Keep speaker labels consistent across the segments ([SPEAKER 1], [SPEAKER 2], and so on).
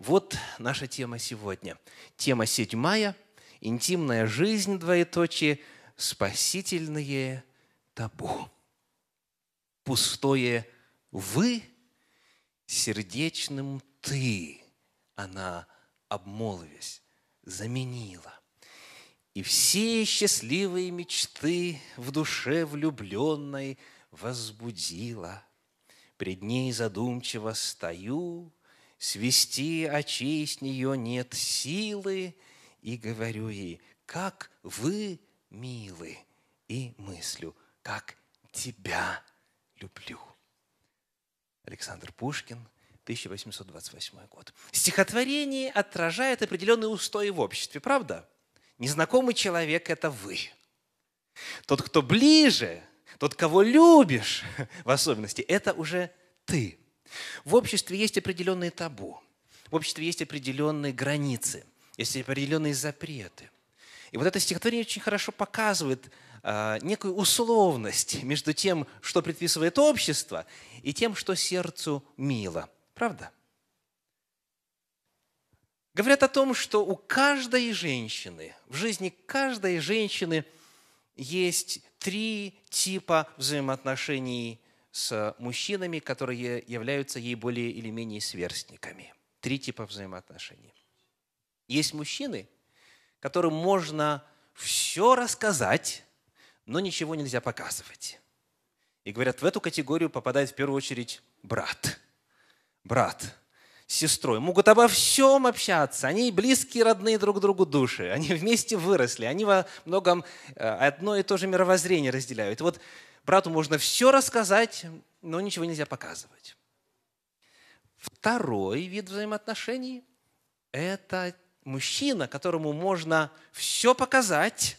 [SPEAKER 1] Вот наша тема сегодня. Тема седьмая – интимная жизнь, двоеточие, спасительные табу. Пустое «вы» сердечным «ты» она, обмолвясь, заменила. И все счастливые мечты в душе влюбленной возбудила. Пред ней задумчиво стою, свести очи с нее нет силы, и говорю ей, как вы милы, и мыслю, как тебя люблю. Александр Пушкин, 1828 год. Стихотворение отражает определенные устои в обществе, правда? Незнакомый человек – это вы. Тот, кто ближе, тот, кого любишь, в особенности, это уже ты. В обществе есть определенные табу, в обществе есть определенные границы, есть определенные запреты. И вот это стихотворение очень хорошо показывает а, некую условность между тем, что предписывает общество, и тем, что сердцу мило. Правда? Говорят о том, что у каждой женщины, в жизни каждой женщины есть три типа взаимоотношений с мужчинами, которые являются ей более или менее сверстниками. Три типа взаимоотношений. Есть мужчины, которым можно все рассказать, но ничего нельзя показывать. И говорят, в эту категорию попадает в первую очередь брат. Брат с сестрой могут обо всем общаться. Они близкие, родные друг другу души. Они вместе выросли. Они во многом э, одно и то же мировоззрение разделяют. вот Брату можно все рассказать, но ничего нельзя показывать. Второй вид взаимоотношений – это мужчина, которому можно все показать,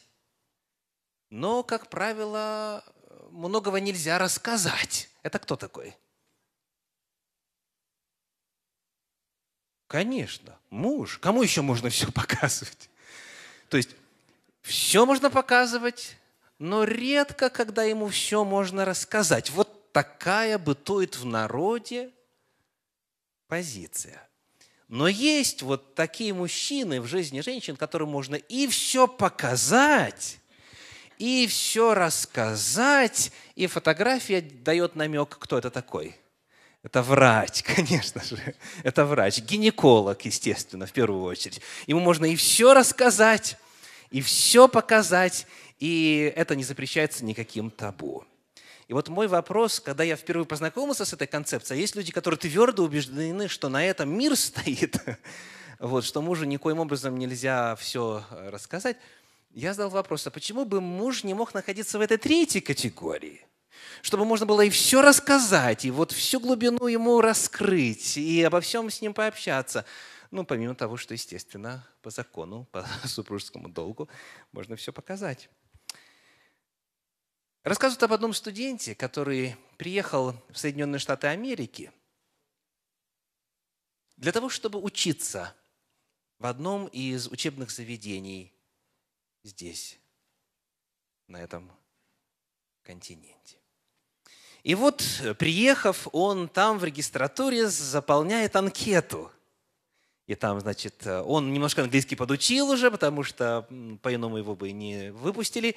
[SPEAKER 1] но, как правило, многого нельзя рассказать. Это кто такой? Конечно, муж. Кому еще можно все показывать? То есть все можно показывать, но редко, когда ему все можно рассказать. Вот такая бытует в народе позиция. Но есть вот такие мужчины в жизни женщин, которым можно и все показать, и все рассказать, и фотография дает намек, кто это такой. Это врач, конечно же. Это врач, гинеколог, естественно, в первую очередь. Ему можно и все рассказать, и все показать, и это не запрещается никаким табу. И вот мой вопрос, когда я впервые познакомился с этой концепцией, а есть люди, которые твердо убеждены, что на этом мир стоит, вот, что мужу никоим образом нельзя все рассказать, я задал вопрос, а почему бы муж не мог находиться в этой третьей категории? Чтобы можно было и все рассказать, и вот всю глубину ему раскрыть, и обо всем с ним пообщаться. Ну, помимо того, что, естественно, по закону, по супружескому долгу можно все показать. Рассказывают об одном студенте, который приехал в Соединенные Штаты Америки для того, чтобы учиться в одном из учебных заведений здесь, на этом континенте. И вот, приехав, он там в регистратуре заполняет анкету. И там, значит, он немножко английский подучил уже, потому что по-иному его бы не выпустили.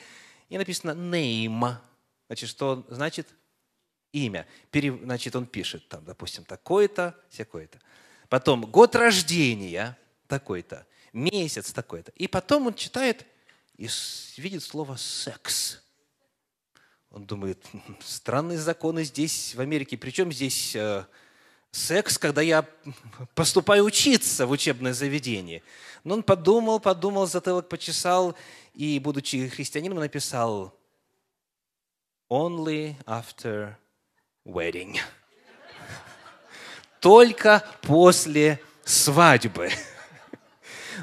[SPEAKER 1] И написано name, значит, что значит имя. Пере, значит, он пишет там, допустим, такое-то, всякое-то. Потом год рождения такой-то, месяц такой-то. И потом он читает и видит слово «секс». Он думает, «Хм, странные законы здесь, в Америке. Причем здесь э, секс, когда я поступаю учиться в учебное заведение. Но он подумал, подумал, затылок почесал и, будучи христианином, написал «Only after wedding». Только после свадьбы.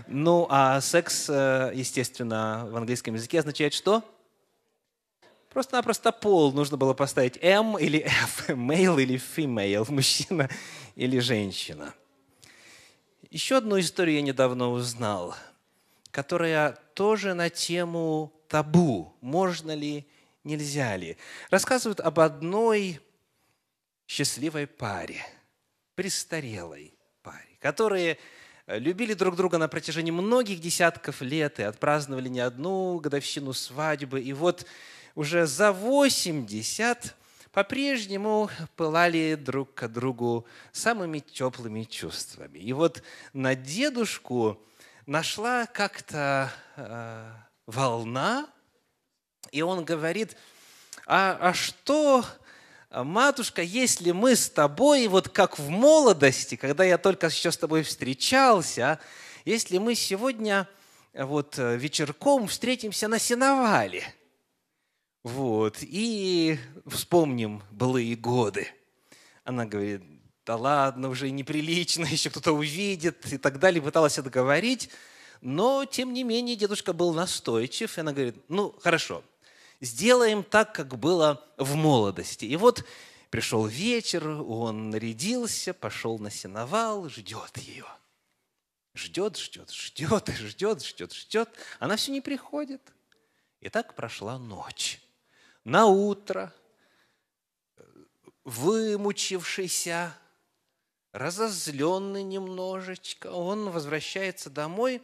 [SPEAKER 1] Ну, а секс, э, естественно, в английском языке означает что? Просто-напросто пол нужно было поставить M или F, male или female, мужчина или женщина. Еще одну историю я недавно узнал, которая тоже на тему табу. Можно ли, нельзя ли. Рассказывают об одной счастливой паре, престарелой паре, которые любили друг друга на протяжении многих десятков лет и отпраздновали не одну годовщину свадьбы. И вот уже за 80 по-прежнему пылали друг к другу самыми теплыми чувствами. И вот на дедушку нашла как-то э, волна, и он говорит, а, а что, матушка, если мы с тобой, вот как в молодости, когда я только еще с тобой встречался, если мы сегодня вот э, вечерком встретимся на сеновале – вот. И вспомним былые годы. Она говорит, да ладно, уже неприлично, еще кто-то увидит и так далее. Пыталась это говорить. Но, тем не менее, дедушка был настойчив. И она говорит, ну, хорошо, сделаем так, как было в молодости. И вот пришел вечер, он нарядился, пошел на сеновал, ждет ее. Ждет, ждет, ждет, ждет, ждет, ждет. Она все не приходит. И так прошла ночь на утро, вымучившийся, разозленный немножечко, он возвращается домой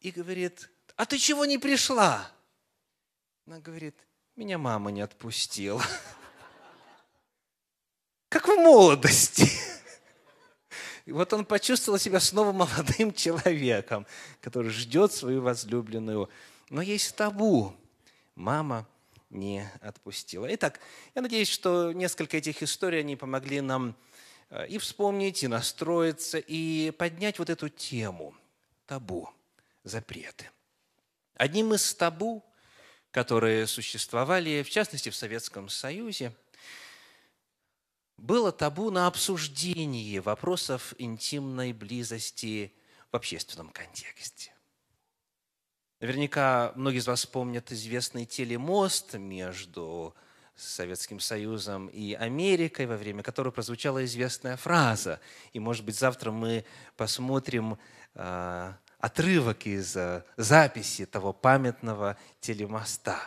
[SPEAKER 1] и говорит, а ты чего не пришла? Она говорит, меня мама не отпустила. Как в молодости. И вот он почувствовал себя снова молодым человеком, который ждет свою возлюбленную. Но есть табу. Мама – не отпустила. Итак, я надеюсь, что несколько этих историй, они помогли нам э, и вспомнить, и настроиться, и поднять вот эту тему – табу, запреты. Одним из табу, которые существовали, в частности, в Советском Союзе, было табу на обсуждение вопросов интимной близости в общественном контексте. Наверняка многие из вас помнят известный телемост между Советским Союзом и Америкой, во время которой прозвучала известная фраза. И, может быть, завтра мы посмотрим э, отрывок из э, записи того памятного телемоста.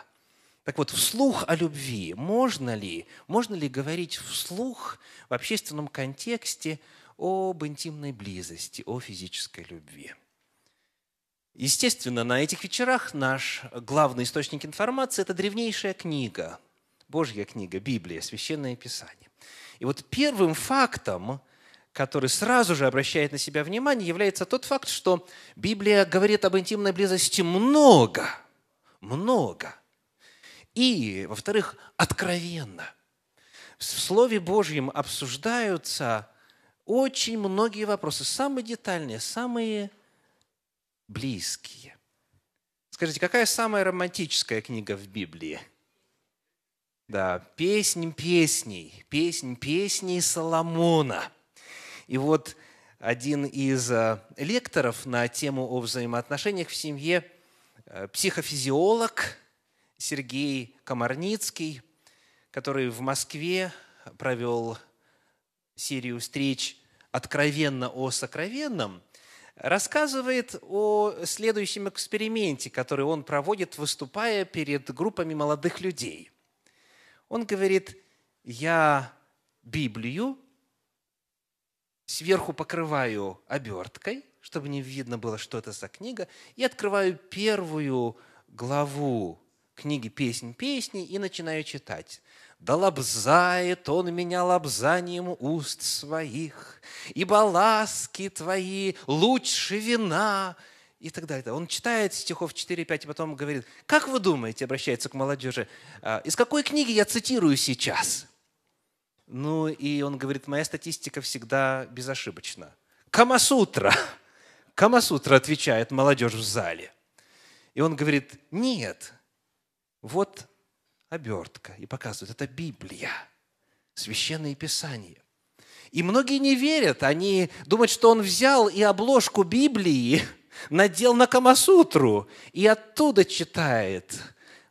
[SPEAKER 1] Так вот, вслух о любви можно ли, можно ли говорить вслух в общественном контексте об интимной близости, о физической любви? Естественно, на этих вечерах наш главный источник информации – это древнейшая книга, Божья книга, Библия, Священное Писание. И вот первым фактом, который сразу же обращает на себя внимание, является тот факт, что Библия говорит об интимной близости много, много. И, во-вторых, откровенно. В Слове Божьем обсуждаются очень многие вопросы, самые детальные, самые близкие. Скажите, какая самая романтическая книга в Библии? Да, песнь песней, песнь песней Соломона. И вот один из э, лекторов на тему о взаимоотношениях в семье, э, психофизиолог Сергей Комарницкий, который в Москве провел серию встреч откровенно о сокровенном, рассказывает о следующем эксперименте, который он проводит, выступая перед группами молодых людей. Он говорит, я Библию сверху покрываю оберткой, чтобы не видно было, что это за книга, и открываю первую главу книги «Песнь песни» и начинаю читать. Да лобзает он меня лобзанием уст своих, ибо ласки твои лучше вина, и так далее. Он читает стихов 4-5, и потом говорит, как вы думаете, обращается к молодежи, «А, из какой книги я цитирую сейчас? Ну, и он говорит, моя статистика всегда безошибочна. Камасутра. Камасутра, отвечает молодежь в зале. И он говорит, нет, вот обертка и показывают, это Библия, священное писание. И многие не верят, они думают, что он взял и обложку Библии надел на Камасутру и оттуда читает.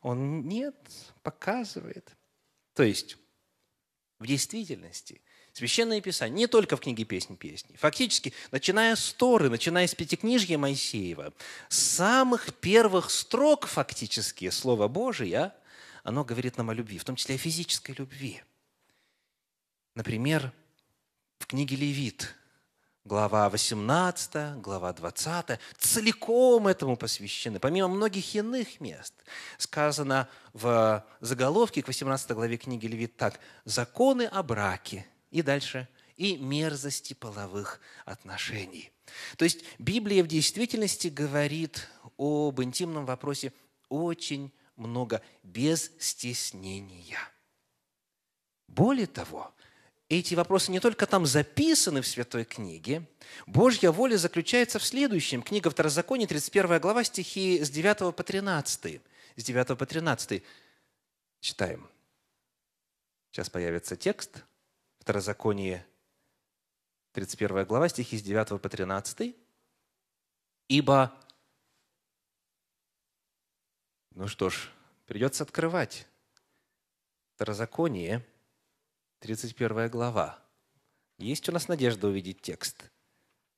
[SPEAKER 1] Он нет, показывает. То есть в действительности Священное Писание, не только в книге «Песни песни». Фактически, начиная с Торы, начиная с Пятикнижья Моисеева, с самых первых строк фактически Слова Божия оно говорит нам о любви, в том числе о физической любви. Например, в книге Левит, глава 18, глава 20, целиком этому посвящены, помимо многих иных мест. Сказано в заголовке к 18 главе книги Левит так «Законы о браке» и дальше «и мерзости половых отношений». То есть Библия в действительности говорит об интимном вопросе очень много без стеснения. Более того, эти вопросы не только там записаны в Святой Книге. Божья воля заключается в следующем. Книга Второзакония, 31 глава, стихи с 9 по 13. С 9 по 13. Читаем. Сейчас появится текст. Второзаконие, 31 глава, стихи с 9 по 13. «Ибо ну что ж, придется открывать. Второзаконие, 31 глава. Есть у нас надежда увидеть текст.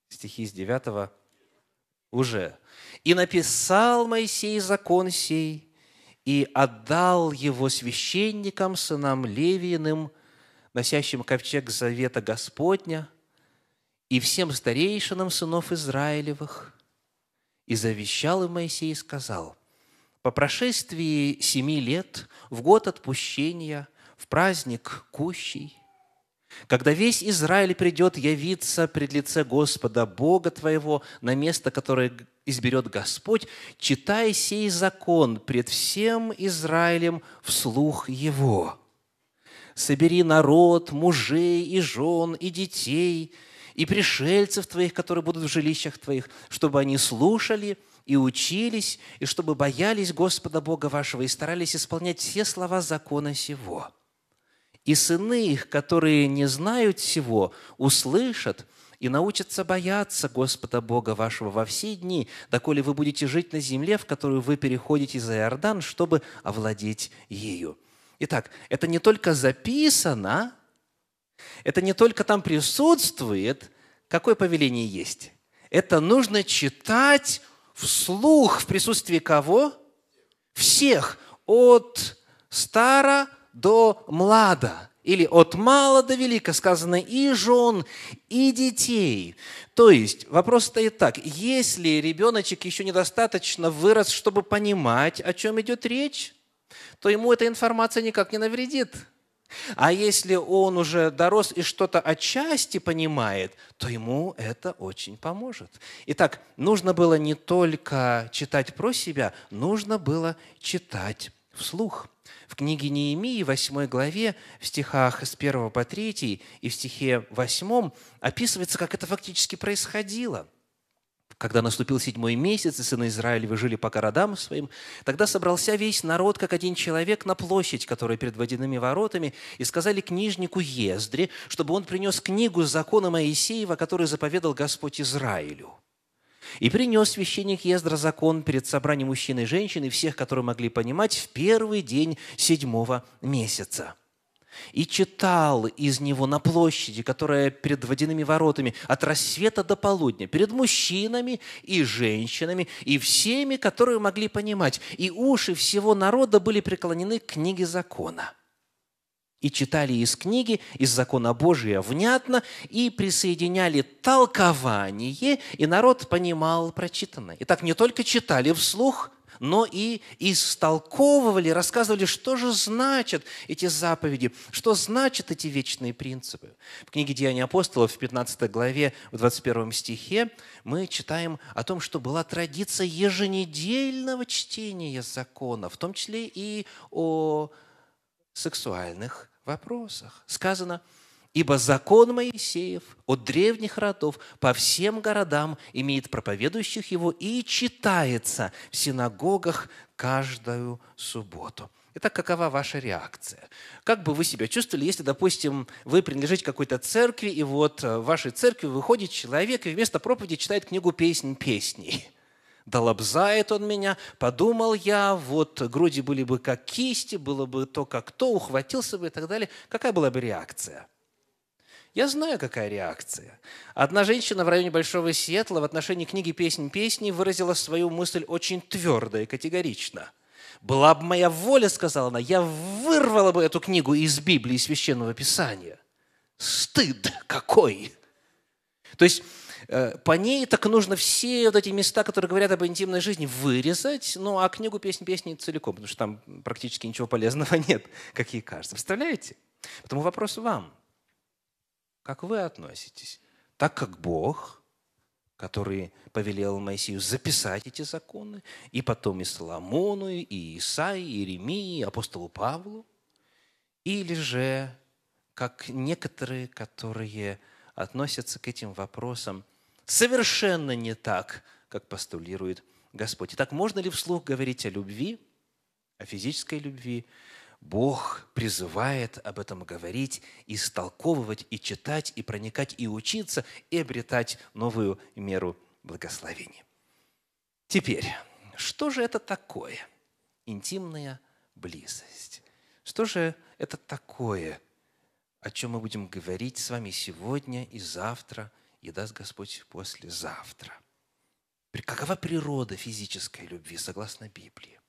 [SPEAKER 1] Стихи с 9 уже. «И написал Моисей закон сей, и отдал его священникам, сынам Левиным, носящим ковчег завета Господня, и всем старейшинам сынов Израилевых. И завещал им Моисей и сказал – по прошествии семи лет, в год отпущения, в праздник кущий, когда весь Израиль придет явиться пред лице Господа, Бога твоего, на место, которое изберет Господь, читай сей закон пред всем Израилем вслух его. Собери народ, мужей и жен, и детей, и пришельцев твоих, которые будут в жилищах твоих, чтобы они слушали – и учились, и чтобы боялись Господа Бога вашего, и старались исполнять все слова закона сего. И сыны их, которые не знают сего, услышат и научатся бояться Господа Бога вашего во все дни, доколе вы будете жить на земле, в которую вы переходите за Иордан, чтобы овладеть ею». Итак, это не только записано, это не только там присутствует, какое повеление есть. Это нужно читать вслух в присутствии кого? Всех. От стара до млада. Или от мала до велика сказано и жен, и детей. То есть вопрос стоит так. Если ребеночек еще недостаточно вырос, чтобы понимать, о чем идет речь, то ему эта информация никак не навредит. А если он уже дорос и что-то отчасти понимает, то ему это очень поможет. Итак, нужно было не только читать про себя, нужно было читать вслух. В книге Неемии, 8 главе, в стихах с 1 по 3 и в стихе 8 описывается, как это фактически происходило – когда наступил седьмой месяц, и сыны Израилевы жили по городам своим, тогда собрался весь народ, как один человек, на площадь, которая перед водяными воротами, и сказали книжнику Ездре, чтобы он принес книгу закона Моисеева, который заповедал Господь Израилю. И принес священник Ездра закон перед собранием мужчин и женщин и всех, которые могли понимать, в первый день седьмого месяца – и читал из него на площади, которая перед водяными воротами, от рассвета до полудня, перед мужчинами и женщинами, и всеми, которые могли понимать. И уши всего народа были преклонены к книге закона. И читали из книги, из закона Божия внятно, и присоединяли толкование, и народ понимал прочитанное. Итак, не только читали вслух, но и истолковывали, рассказывали, что же значат эти заповеди, что значат эти вечные принципы. В книге «Деяния апостолов» в 15 главе, в 21 стихе мы читаем о том, что была традиция еженедельного чтения закона, в том числе и о сексуальных вопросах. Сказано – Ибо закон Моисеев от древних родов по всем городам имеет проповедующих его и читается в синагогах каждую субботу. Итак, какова ваша реакция? Как бы вы себя чувствовали, если, допустим, вы принадлежите какой-то церкви, и вот э, в вашей церкви выходит человек и вместо проповеди читает книгу «Песнь песней». Долобзает он меня, подумал я, вот груди были бы как кисти, было бы то, как то, ухватился бы и так далее. Какая была бы реакция? – я знаю, какая реакция. Одна женщина в районе Большого Сиэтла в отношении книги «Песнь песни» выразила свою мысль очень твердо и категорично. «Была бы моя воля, — сказала она, — я вырвала бы эту книгу из Библии, из Священного Писания. Стыд какой!» То есть э, по ней так нужно все вот эти места, которые говорят об интимной жизни, вырезать, ну а книгу «Песнь песни» целиком, потому что там практически ничего полезного нет, как ей кажется. Представляете? Поэтому вопрос вам как вы относитесь, так как Бог, который повелел Моисею записать эти законы, и потом и Соломону, и Исаии, и Иеремии, и апостолу Павлу, или же как некоторые, которые относятся к этим вопросам совершенно не так, как постулирует Господь. Итак, можно ли вслух говорить о любви, о физической любви Бог призывает об этом говорить, истолковывать, и читать, и проникать, и учиться, и обретать новую меру благословения. Теперь, что же это такое? Интимная близость. Что же это такое, о чем мы будем говорить с вами сегодня и завтра, и даст Господь послезавтра? Какова природа физической любви, согласно Библии?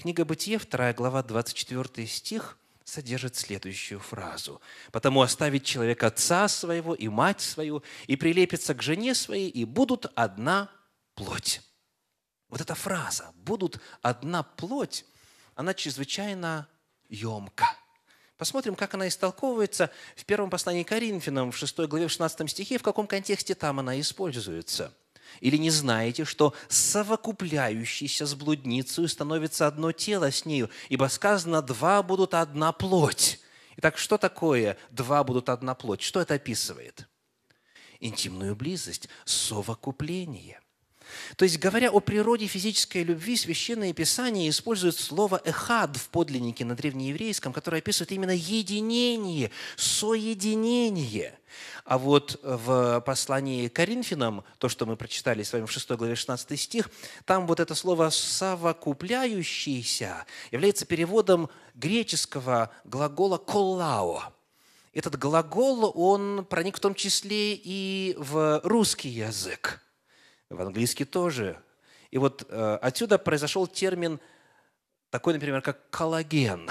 [SPEAKER 1] Книга Бытие, 2 глава, 24 стих содержит следующую фразу. «Потому оставить человек отца своего и мать свою, и прилепится к жене своей, и будут одна плоть». Вот эта фраза «будут одна плоть», она чрезвычайно емка. Посмотрим, как она истолковывается в первом послании Коринфянам, в 6 главе, в 16 стихе, в каком контексте там она используется – или не знаете, что совокупляющийся с блудницей становится одно тело с нею, ибо сказано, два будут одна плоть. Итак, что такое два будут одна плоть? Что это описывает? Интимную близость, совокупление. То есть, говоря о природе физической любви, Священное Писание использует слово «эхад» в подлиннике на древнееврейском, которое описывает именно единение, соединение. А вот в послании Коринфянам, то, что мы прочитали с вами в 6 главе 16 стих, там вот это слово «совокупляющийся» является переводом греческого глагола «коллао», этот глагол, он проник в том числе и в русский язык в английский тоже. И вот э, отсюда произошел термин такой, например, как коллаген.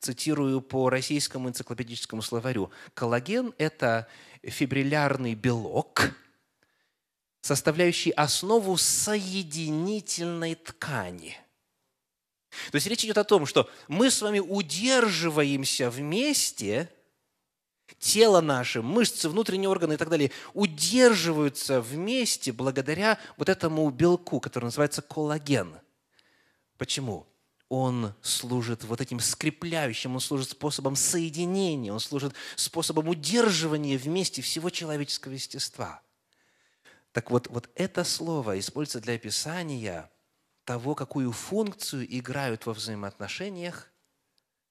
[SPEAKER 1] Цитирую по российскому энциклопедическому словарю. Коллаген – это фибриллярный белок, составляющий основу соединительной ткани. То есть речь идет о том, что мы с вами удерживаемся вместе – тело наше, мышцы, внутренние органы и так далее удерживаются вместе благодаря вот этому белку, который называется коллаген. Почему? он служит вот этим скрепляющим, он служит способом соединения, он служит способом удерживания вместе всего человеческого естества. Так вот, вот это слово используется для описания того, какую функцию играют во взаимоотношениях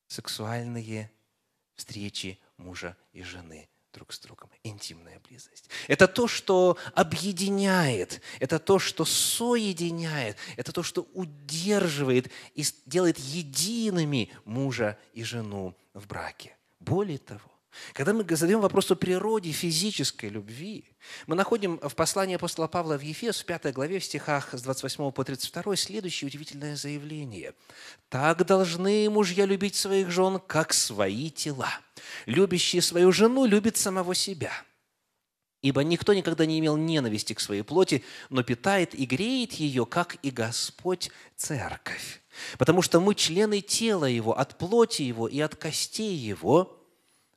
[SPEAKER 1] сексуальные встречи мужа и жены друг с другом. Интимная близость. Это то, что объединяет, это то, что соединяет, это то, что удерживает и делает едиными мужа и жену в браке. Более того, когда мы задаем вопрос о природе физической любви, мы находим в послании апостола Павла в Ефес в 5 главе в стихах с 28 по 32 следующее удивительное заявление. «Так должны мужья любить своих жен, как свои тела. Любящий свою жену любит самого себя». Ибо никто никогда не имел ненависти к своей плоти, но питает и греет ее, как и Господь церковь. Потому что мы члены тела Его, от плоти Его и от костей Его –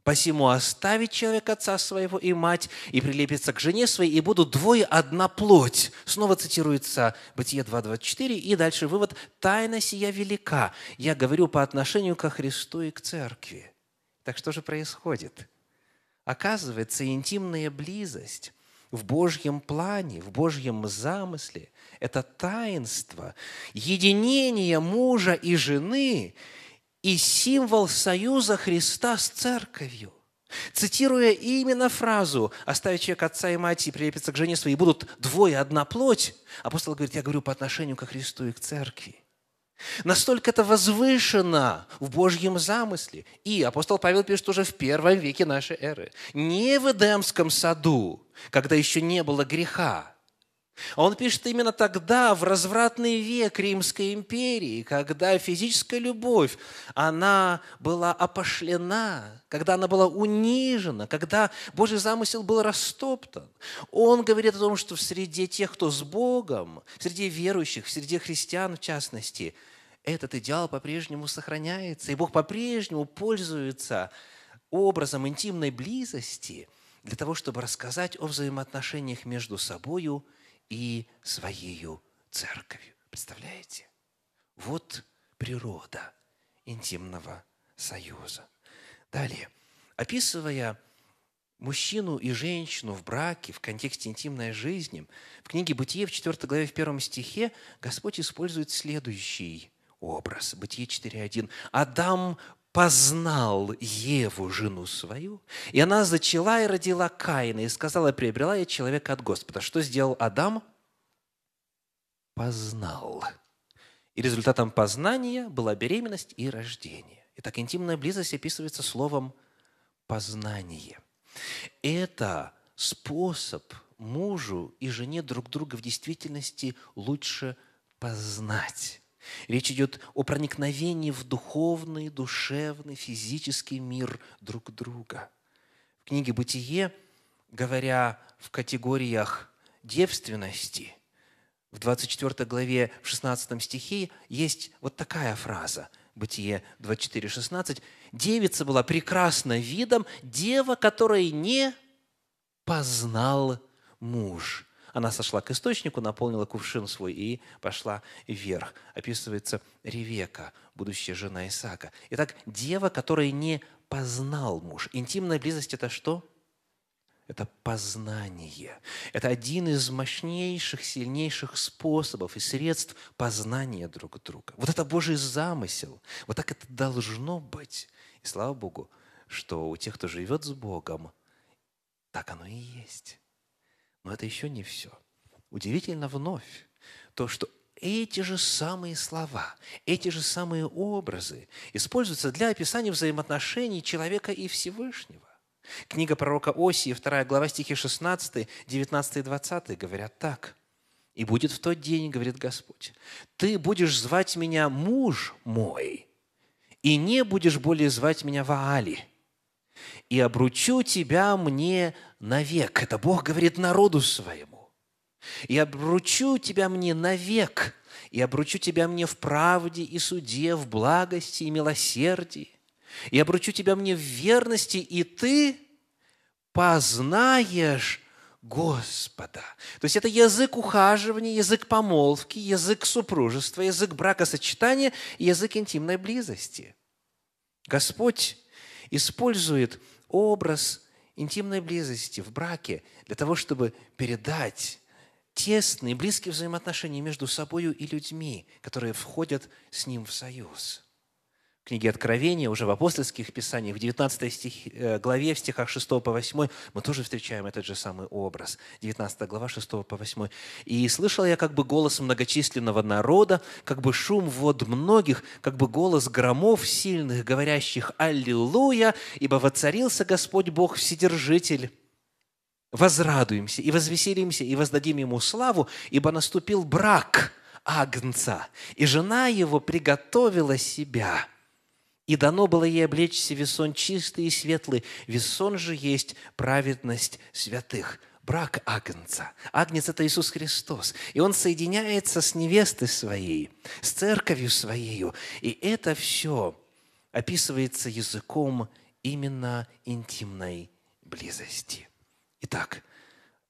[SPEAKER 1] Посему оставит человек отца своего и мать, и прилепится к жене своей, и будут двое одна плоть». Снова цитируется Бытие 2.24, и дальше вывод «Тайна сия велика». Я говорю по отношению ко Христу и к церкви. Так что же происходит? Оказывается, интимная близость в Божьем плане, в Божьем замысле – это таинство единение мужа и жены – и символ союза Христа с церковью. Цитируя именно фразу «оставить человек отца и мать и прилепится к жене своей, и будут двое одна плоть», апостол говорит, я говорю по отношению к Христу и к церкви. Настолько это возвышено в Божьем замысле. И апостол Павел пишет уже в первом веке нашей эры. Не в Эдемском саду, когда еще не было греха, он пишет именно тогда, в развратный век Римской империи, когда физическая любовь, она была опошлена, когда она была унижена, когда Божий замысел был растоптан. Он говорит о том, что в среде тех, кто с Богом, среди верующих, в среде христиан в частности, этот идеал по-прежнему сохраняется, и Бог по-прежнему пользуется образом интимной близости для того, чтобы рассказать о взаимоотношениях между собою и и своею церковью. Представляете? Вот природа интимного союза. Далее, описывая мужчину и женщину в браке, в контексте интимной жизни, в книге «Бытие» в 4 главе в 1 стихе Господь использует следующий образ. Бытие 4.1. «Адам познал Еву, жену свою, и она зачала и родила Каина, и сказала, приобрела я человека от Господа. Что сделал Адам? Познал. И результатом познания была беременность и рождение. И так интимная близость описывается словом «познание». Это способ мужу и жене друг друга в действительности лучше познать. Речь идет о проникновении в духовный, душевный, физический мир друг друга. В книге «Бытие», говоря в категориях девственности, в 24 главе, в 16 стихе есть вот такая фраза – Бытие 24:16, девица была прекрасна видом, дева, которой не познал муж. Она сошла к источнику, наполнила кувшин свой и пошла вверх. Описывается Ревека, будущая жена Исаака. Итак, дева, которой не познал муж. Интимная близость – это что? Это познание. Это один из мощнейших, сильнейших способов и средств познания друг друга. Вот это Божий замысел. Вот так это должно быть. И слава Богу, что у тех, кто живет с Богом, так оно и есть. Но это еще не все. Удивительно вновь то, что эти же самые слова, эти же самые образы используются для описания взаимоотношений человека и Всевышнего. Книга пророка Осии, 2 глава, стихи 16, 19 и 20 говорят так. «И будет в тот день, — говорит Господь, — ты будешь звать меня муж мой, и не будешь более звать меня Ваали, и обручу тебя мне навек». Это Бог говорит народу своему. «И обручу тебя мне навек, и обручу тебя мне в правде и суде, в благости и милосердии, и обручу тебя мне в верности, и ты познаешь Господа. То есть это язык ухаживания, язык помолвки, язык супружества, язык бракосочетания, язык интимной близости. Господь использует образ интимной близости в браке для того, чтобы передать тесные, близкие взаимоотношения между собой и людьми, которые входят с ним в союз книге Откровения, уже в апостольских писаниях, в 19 стих, э, главе, в стихах 6 по 8, мы тоже встречаем этот же самый образ. 19 глава 6 по 8. «И слышал я как бы голос многочисленного народа, как бы шум вод многих, как бы голос громов сильных, говорящих «Аллилуйя, ибо воцарился Господь Бог Вседержитель» возрадуемся и возвеселимся и воздадим ему славу, ибо наступил брак Агнца, и жена его приготовила себя – и дано было ей облечься весон чистый и светлый. Весон же есть праведность святых» брак Агнца. Агнец – это Иисус Христос. И Он соединяется с невестой своей, с церковью своей, И это все описывается языком именно интимной близости. Итак,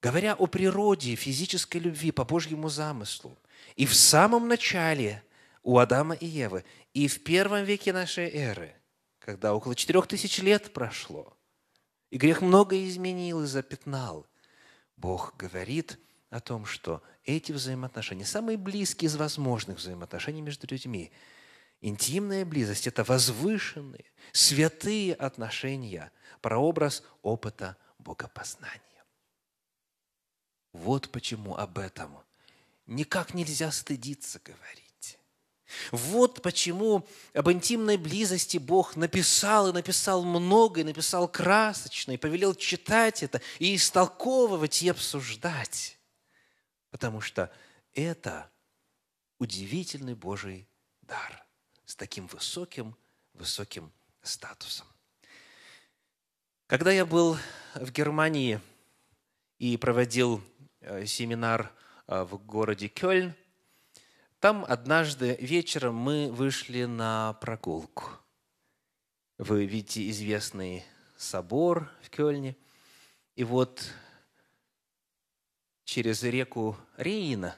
[SPEAKER 1] говоря о природе физической любви по Божьему замыслу, и в самом начале у Адама и Евы и в первом веке нашей эры, когда около четырех тысяч лет прошло, и грех многое изменил и запятнал, Бог говорит о том, что эти взаимоотношения, самые близкие из возможных взаимоотношений между людьми, интимная близость – это возвышенные, святые отношения, прообраз опыта богопознания. Вот почему об этом никак нельзя стыдиться говорить. Вот почему об интимной близости Бог написал и написал много, и написал красочно, и повелел читать это, и истолковывать, и обсуждать. Потому что это удивительный Божий дар с таким высоким, высоким статусом. Когда я был в Германии и проводил э, семинар э, в городе Кёльн, там однажды вечером мы вышли на прогулку. Вы видите известный собор в Кёльне. И вот через реку Рейна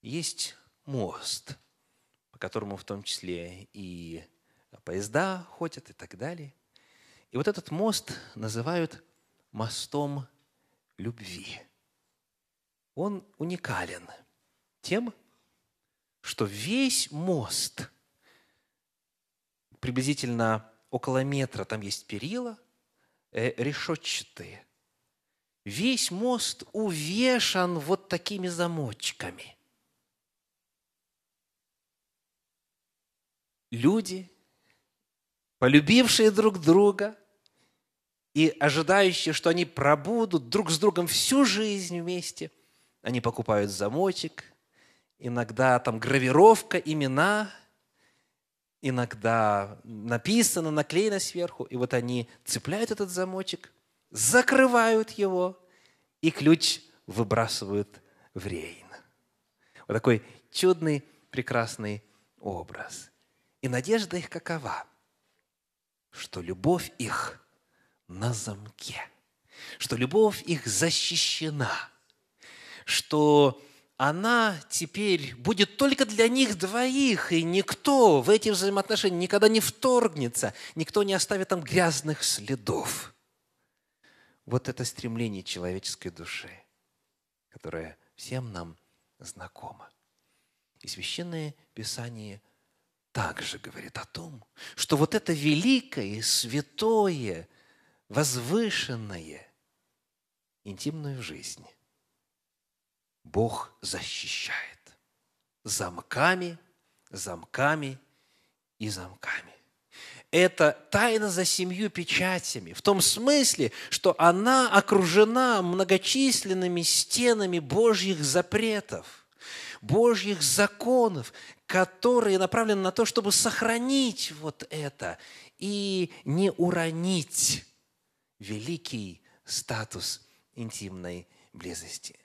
[SPEAKER 1] есть мост, по которому в том числе и поезда ходят и так далее. И вот этот мост называют мостом любви. Он уникален тем, что весь мост, приблизительно около метра, там есть перила, э, решетчатые. Весь мост увешан вот такими замочками. Люди, полюбившие друг друга и ожидающие, что они пробудут друг с другом всю жизнь вместе, они покупают замочек – иногда там гравировка, имена, иногда написано, наклеено сверху, и вот они цепляют этот замочек, закрывают его, и ключ выбрасывают в рейн. Вот такой чудный, прекрасный образ. И надежда их какова? Что любовь их на замке, что любовь их защищена, что она теперь будет только для них двоих, и никто в эти взаимоотношения никогда не вторгнется, никто не оставит там грязных следов. Вот это стремление человеческой души, которое всем нам знакомо. И Священное Писание также говорит о том, что вот это великое, святое, возвышенное, интимную жизнь. Бог защищает. Замками, замками и замками. Это тайна за семью печатями, в том смысле, что она окружена многочисленными стенами Божьих запретов, Божьих законов, которые направлены на то, чтобы сохранить вот это и не уронить великий статус интимной близости.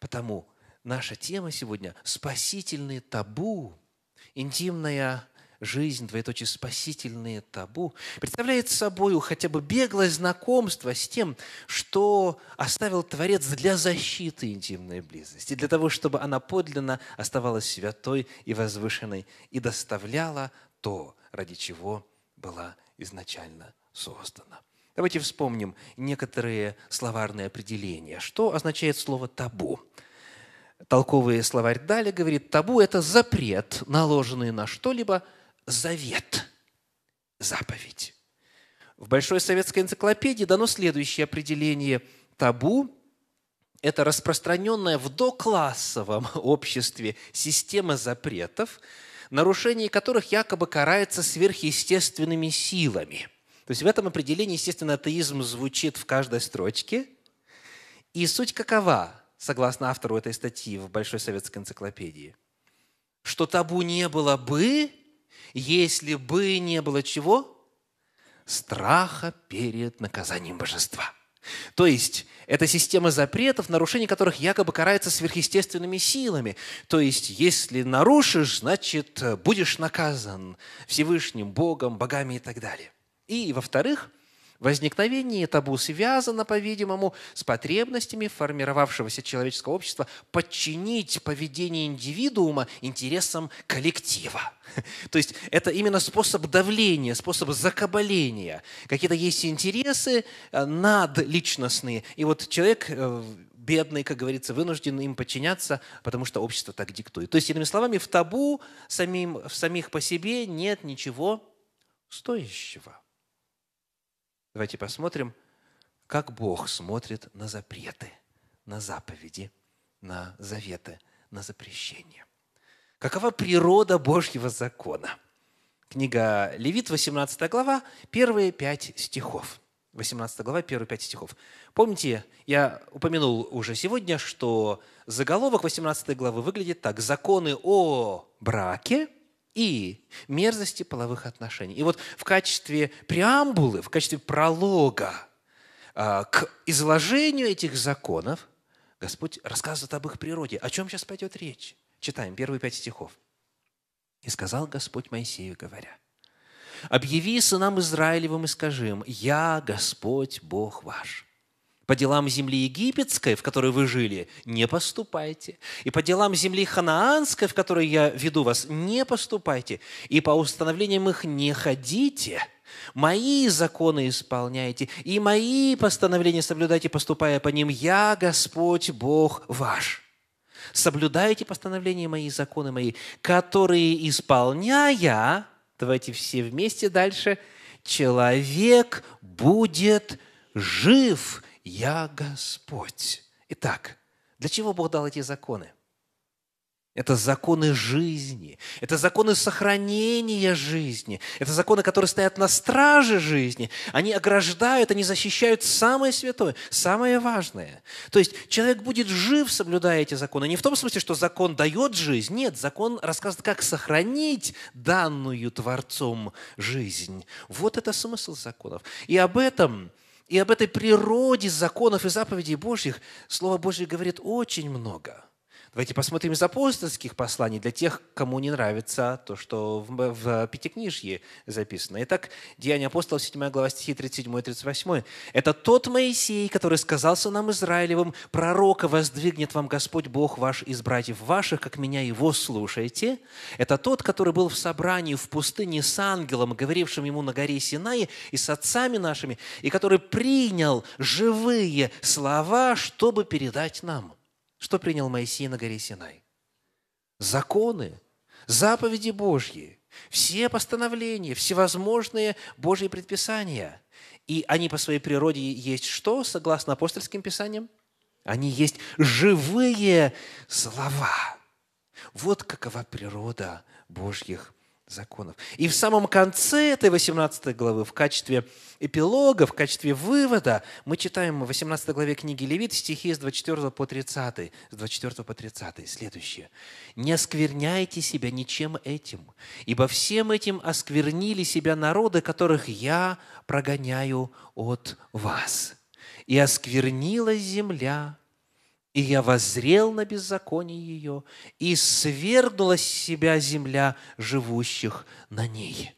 [SPEAKER 1] Потому наша тема сегодня – спасительные табу, интимная жизнь, двоеточие, спасительные табу, представляет собой хотя бы беглое знакомство с тем, что оставил Творец для защиты интимной близости, для того, чтобы она подлинно оставалась святой и возвышенной и доставляла то, ради чего была изначально создана. Давайте вспомним некоторые словарные определения. Что означает слово «табу»? Толковый словарь Дали говорит, табу – это запрет, наложенный на что-либо, завет, заповедь. В Большой советской энциклопедии дано следующее определение табу – это распространенная в доклассовом обществе система запретов, нарушение которых якобы карается сверхъестественными силами – то есть в этом определении, естественно, атеизм звучит в каждой строчке. И суть какова, согласно автору этой статьи в Большой советской энциклопедии? Что табу не было бы, если бы не было чего? Страха перед наказанием божества. То есть это система запретов, нарушение которых якобы карается сверхъестественными силами. То есть если нарушишь, значит будешь наказан Всевышним, Богом, богами и так далее. И, во-вторых, возникновение табу связано, по-видимому, с потребностями формировавшегося человеческого общества подчинить поведение индивидуума интересам коллектива. То есть это именно способ давления, способ закабаления. Какие-то есть интересы э, надличностные. И вот человек э, бедный, как говорится, вынужден им подчиняться, потому что общество так диктует. То есть, иными словами, в табу самим, в самих по себе нет ничего стоящего. Давайте посмотрим, как Бог смотрит на запреты, на заповеди, на заветы, на запрещения. Какова природа Божьего закона? Книга Левит, 18 глава, первые пять стихов. 18 глава, первые пять стихов. Помните, я упомянул уже сегодня, что заголовок 18 главы выглядит так. «Законы о браке, и мерзости половых отношений. И вот в качестве преамбулы, в качестве пролога а, к изложению этих законов Господь рассказывает об их природе. О чем сейчас пойдет речь? Читаем первые пять стихов. «И сказал Господь Моисею, говоря, «Объяви сынам Израилевым и скажи им, «Я Господь Бог ваш, по делам земли египетской, в которой вы жили, не поступайте. И по делам земли ханаанской, в которой я веду вас, не поступайте. И по установлениям их не ходите. Мои законы исполняйте, и мои постановления соблюдайте, поступая по ним. Я Господь Бог ваш. Соблюдайте постановления мои, законы мои, которые, исполняя, давайте все вместе дальше, человек будет жив «Я Господь». Итак, для чего Бог дал эти законы? Это законы жизни, это законы сохранения жизни, это законы, которые стоят на страже жизни. Они ограждают, они защищают самое святое, самое важное. То есть человек будет жив, соблюдая эти законы. Не в том смысле, что закон дает жизнь. Нет, закон рассказывает, как сохранить данную Творцом жизнь. Вот это смысл законов. И об этом и об этой природе законов и заповедей Божьих Слово Божье говорит очень много. Давайте посмотрим из апостольских посланий для тех, кому не нравится то, что в, в Пятикнижье записано. Итак, Деяния апостолов, 7 глава, стихи 37-38. «Это тот Моисей, который сказал нам Израилевым, пророка воздвигнет вам Господь Бог ваш из братьев ваших, как меня его слушайте. Это тот, который был в собрании в пустыне с ангелом, говорившим ему на горе Синае и с отцами нашими, и который принял живые слова, чтобы передать нам». Что принял Моисей на горе Синай? Законы, заповеди Божьи, все постановления, всевозможные Божьи предписания. И они по своей природе есть что, согласно апостольским писаниям? Они есть живые слова. Вот какова природа Божьих законов. И в самом конце этой 18 главы, в качестве эпилога, в качестве вывода, мы читаем в 18 главе книги Левит стихи с 24 по 30, с 24 по 30, следующее. «Не оскверняйте себя ничем этим, ибо всем этим осквернили себя народы, которых я прогоняю от вас. И осквернилась земля и я возрел на беззаконие ее, и свергнула с себя земля живущих на ней.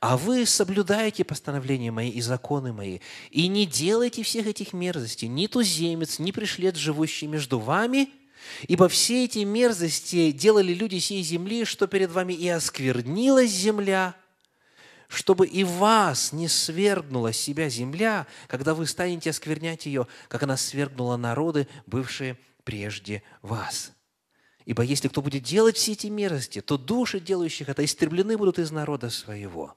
[SPEAKER 1] А вы соблюдаете постановления мои и законы мои, и не делайте всех этих мерзостей, ни туземец, ни пришлет живущий между вами, ибо все эти мерзости делали люди сей земли, что перед вами и осквернилась земля – чтобы и вас не свергнула с себя земля, когда вы станете осквернять ее, как она свергнула народы, бывшие прежде вас». Ибо если кто будет делать все эти мерзости, то души делающих это истреблены будут из народа своего.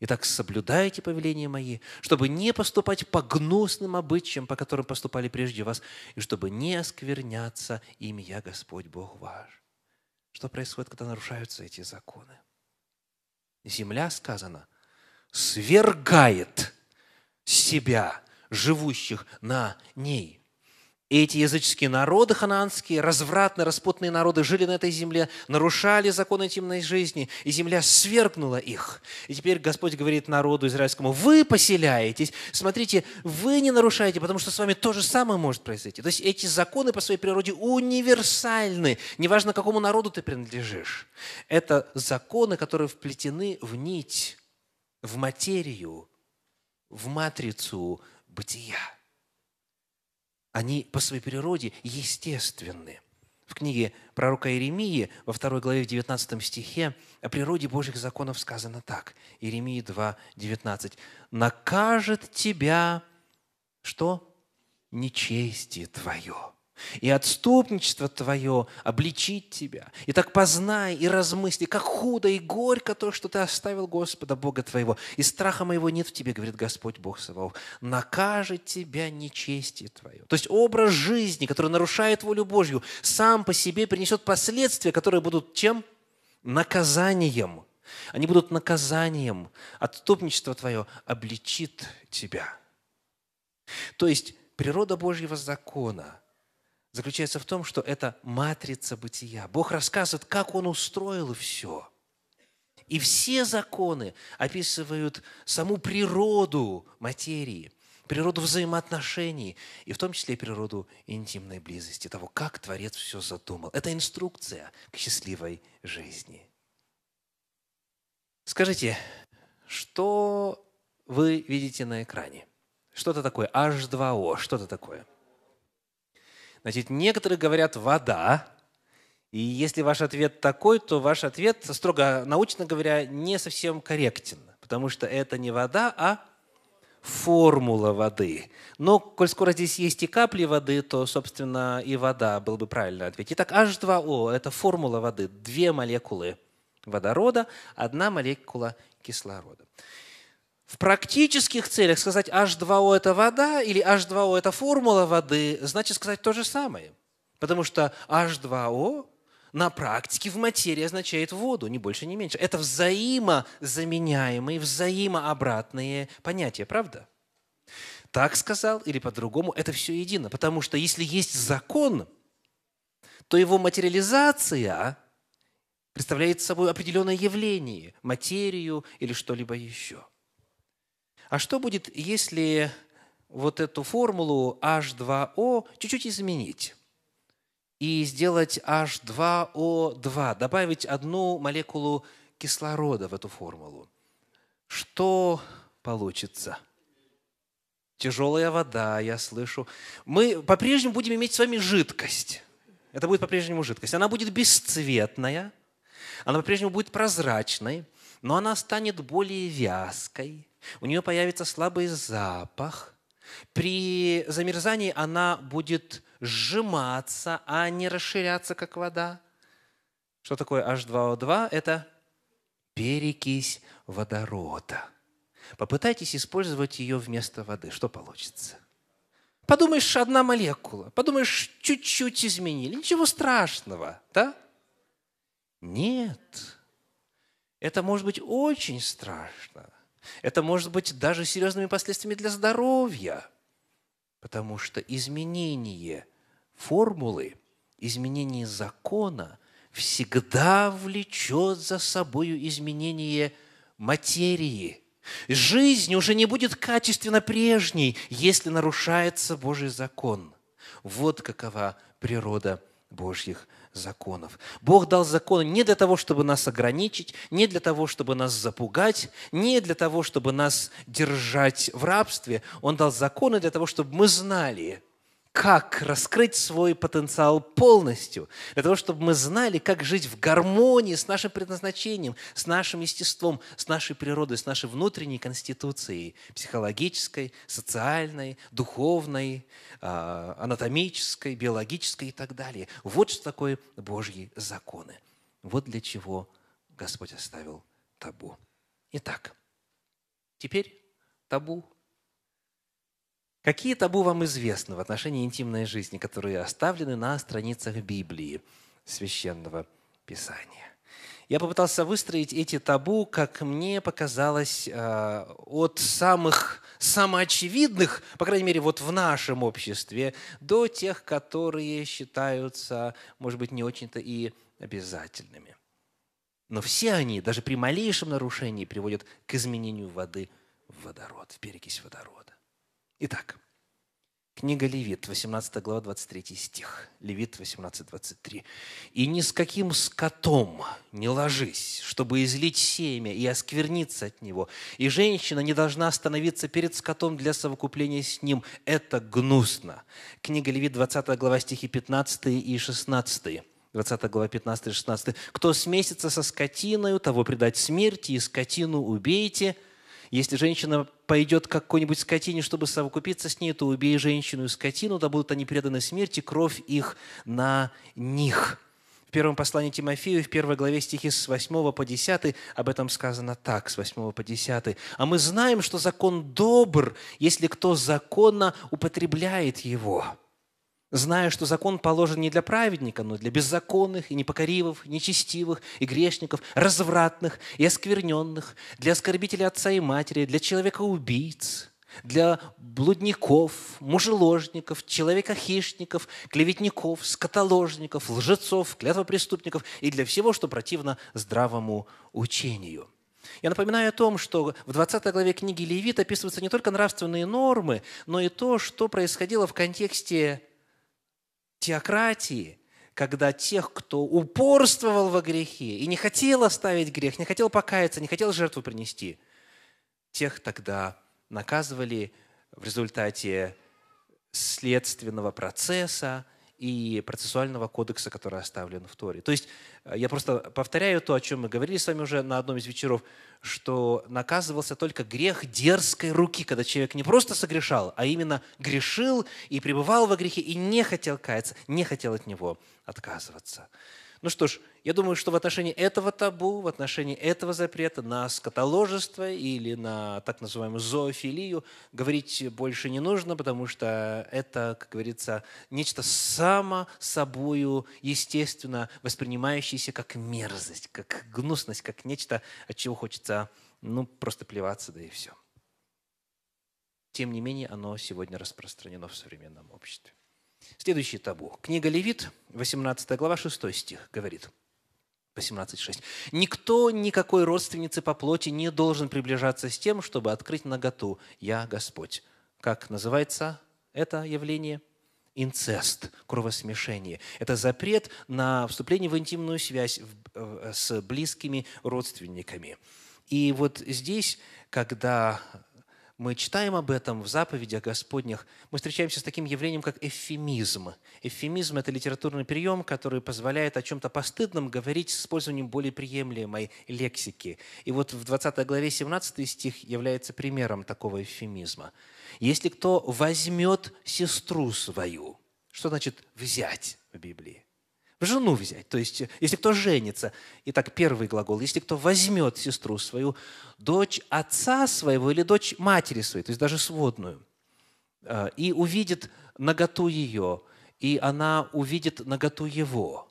[SPEAKER 1] Итак, соблюдайте повеления мои, чтобы не поступать по гнусным обычаям, по которым поступали прежде вас, и чтобы не оскверняться ими. Я Господь Бог ваш. Что происходит, когда нарушаются эти законы? земля, сказано, свергает себя, живущих на ней эти языческие народы хананские, развратные, распутные народы жили на этой земле, нарушали законы темной жизни, и земля свергнула их. И теперь Господь говорит народу израильскому, вы поселяетесь, смотрите, вы не нарушаете, потому что с вами то же самое может произойти. То есть эти законы по своей природе универсальны, неважно, какому народу ты принадлежишь. Это законы, которые вплетены в нить, в материю, в матрицу бытия они по своей природе естественны. В книге пророка Иеремии во второй главе в 19 стихе о природе Божьих законов сказано так. Иеремии 2, 19. «Накажет тебя, что? Нечестие твое». И отступничество твое обличит тебя. И так познай и размысли, как худо и горько то, что ты оставил Господа Бога твоего. И страха моего нет в тебе, говорит Господь Бог Саваоф. Накажет тебя нечестие твое. То есть образ жизни, который нарушает волю Божью, сам по себе принесет последствия, которые будут чем? Наказанием. Они будут наказанием. Отступничество твое обличит тебя. То есть природа Божьего закона – заключается в том, что это матрица бытия. Бог рассказывает, как Он устроил все. И все законы описывают саму природу материи, природу взаимоотношений, и в том числе природу интимной близости, того, как Творец все задумал. Это инструкция к счастливой жизни. Скажите, что вы видите на экране? Что-то такое H2O, что-то такое – Значит, некоторые говорят «вода», и если ваш ответ такой, то ваш ответ, строго научно говоря, не совсем корректен, потому что это не вода, а формула воды. Но, коль скоро здесь есть и капли воды, то, собственно, и вода был бы правильный ответ. Итак, H2O – это формула воды. Две молекулы водорода, одна молекула кислорода в практических целях сказать H2O – это вода или H2O – это формула воды, значит сказать то же самое. Потому что H2O на практике в материи означает воду, не больше, не меньше. Это взаимозаменяемые, взаимообратные понятия, правда? Так сказал или по-другому, это все едино. Потому что если есть закон, то его материализация представляет собой определенное явление, материю или что-либо еще – а что будет, если вот эту формулу H2O чуть-чуть изменить и сделать H2O2, добавить одну молекулу кислорода в эту формулу? Что получится? Тяжелая вода, я слышу. Мы по-прежнему будем иметь с вами жидкость. Это будет по-прежнему жидкость. Она будет бесцветная, она по-прежнему будет прозрачной, но она станет более вязкой, у нее появится слабый запах, при замерзании она будет сжиматься, а не расширяться, как вода. Что такое H2O2? Это перекись водорода. Попытайтесь использовать ее вместо воды. Что получится? Подумаешь, одна молекула. Подумаешь, чуть-чуть изменили. Ничего страшного, да? Нет. Это может быть очень страшно. Это может быть даже серьезными последствиями для здоровья, потому что изменение формулы, изменение закона всегда влечет за собой изменение материи. Жизнь уже не будет качественно прежней, если нарушается Божий закон. Вот какова природа Божьих законов. Бог дал законы не для того, чтобы нас ограничить, не для того, чтобы нас запугать, не для того, чтобы нас держать в рабстве. Он дал законы для того, чтобы мы знали, как раскрыть свой потенциал полностью, для того, чтобы мы знали, как жить в гармонии с нашим предназначением, с нашим естеством, с нашей природой, с нашей внутренней конституцией, психологической, социальной, духовной, а, анатомической, биологической и так далее. Вот что такое Божьи законы. Вот для чего Господь оставил табу. Итак, теперь табу Какие табу вам известны в отношении интимной жизни, которые оставлены на страницах Библии, священного писания? Я попытался выстроить эти табу, как мне показалось, э, от самых самоочевидных, по крайней мере, вот в нашем обществе, до тех, которые считаются, может быть, не очень-то и обязательными. Но все они, даже при малейшем нарушении, приводят к изменению воды в водород, в перекись водорода. Итак, книга Левит, 18 глава, 23 стих. Левит 18, 23. «И ни с каким скотом не ложись, чтобы излить семя и оскверниться от него. И женщина не должна остановиться перед скотом для совокупления с ним. Это гнусно». Книга Левит, 20 глава, стихи 15 и 16. 20 глава 15-16. «Кто смесится со скотиной, того предать смерти, и скотину убейте, если женщина пойдет к какой-нибудь скотине, чтобы совокупиться с ней, то убей женщину и скотину, да будут они преданы смерти, кровь их на них». В первом послании Тимофею, в первой главе стихи с 8 по 10, об этом сказано так, с 8 по 10. «А мы знаем, что закон добр, если кто законно употребляет его» зная, что закон положен не для праведника, но для беззаконных и непокоривых, нечестивых и грешников, развратных и оскверненных, для оскорбителей отца и матери, для человека-убийц, для блудников, мужеложников, человека-хищников, клеветников, скотоложников, лжецов, клятвопреступников и для всего, что противно здравому учению». Я напоминаю о том, что в 20 главе книги Левит описываются не только нравственные нормы, но и то, что происходило в контексте теократии, когда тех, кто упорствовал во грехе и не хотел оставить грех, не хотел покаяться, не хотел жертву принести, тех тогда наказывали в результате следственного процесса, и процессуального кодекса, который оставлен в Торе. То есть э, я просто повторяю то, о чем мы говорили с вами уже на одном из вечеров, что наказывался только грех дерзкой руки, когда человек не просто согрешал, а именно грешил и пребывал во грехе и не хотел каяться, не хотел от него отказываться. Ну что ж, я думаю, что в отношении этого табу, в отношении этого запрета на скотоложество или на так называемую зоофилию говорить больше не нужно, потому что это, как говорится, нечто само собою, естественно, воспринимающееся как мерзость, как гнусность, как нечто, от чего хочется ну, просто плеваться, да и все. Тем не менее, оно сегодня распространено в современном обществе. Следующий табу. Книга Левит, 18 глава, 6 стих говорит. 18.6. «Никто никакой родственницы по плоти не должен приближаться с тем, чтобы открыть наготу. Я Господь». Как называется это явление? инцест, кровосмешение. Это запрет на вступление в интимную связь э, с близкими родственниками. И вот здесь, когда мы читаем об этом в заповедях Господних, мы встречаемся с таким явлением, как эфемизм. Эфемизм — это литературный прием, который позволяет о чем-то постыдном говорить с использованием более приемлемой лексики. И вот в 20 главе 17 стих является примером такого эфемизма. «Если кто возьмет сестру свою», что значит «взять» в Библии? жену взять. То есть, если кто женится, и так первый глагол, если кто возьмет сестру свою, дочь отца своего или дочь матери своей, то есть даже сводную, э, и увидит наготу ее, и она увидит наготу его.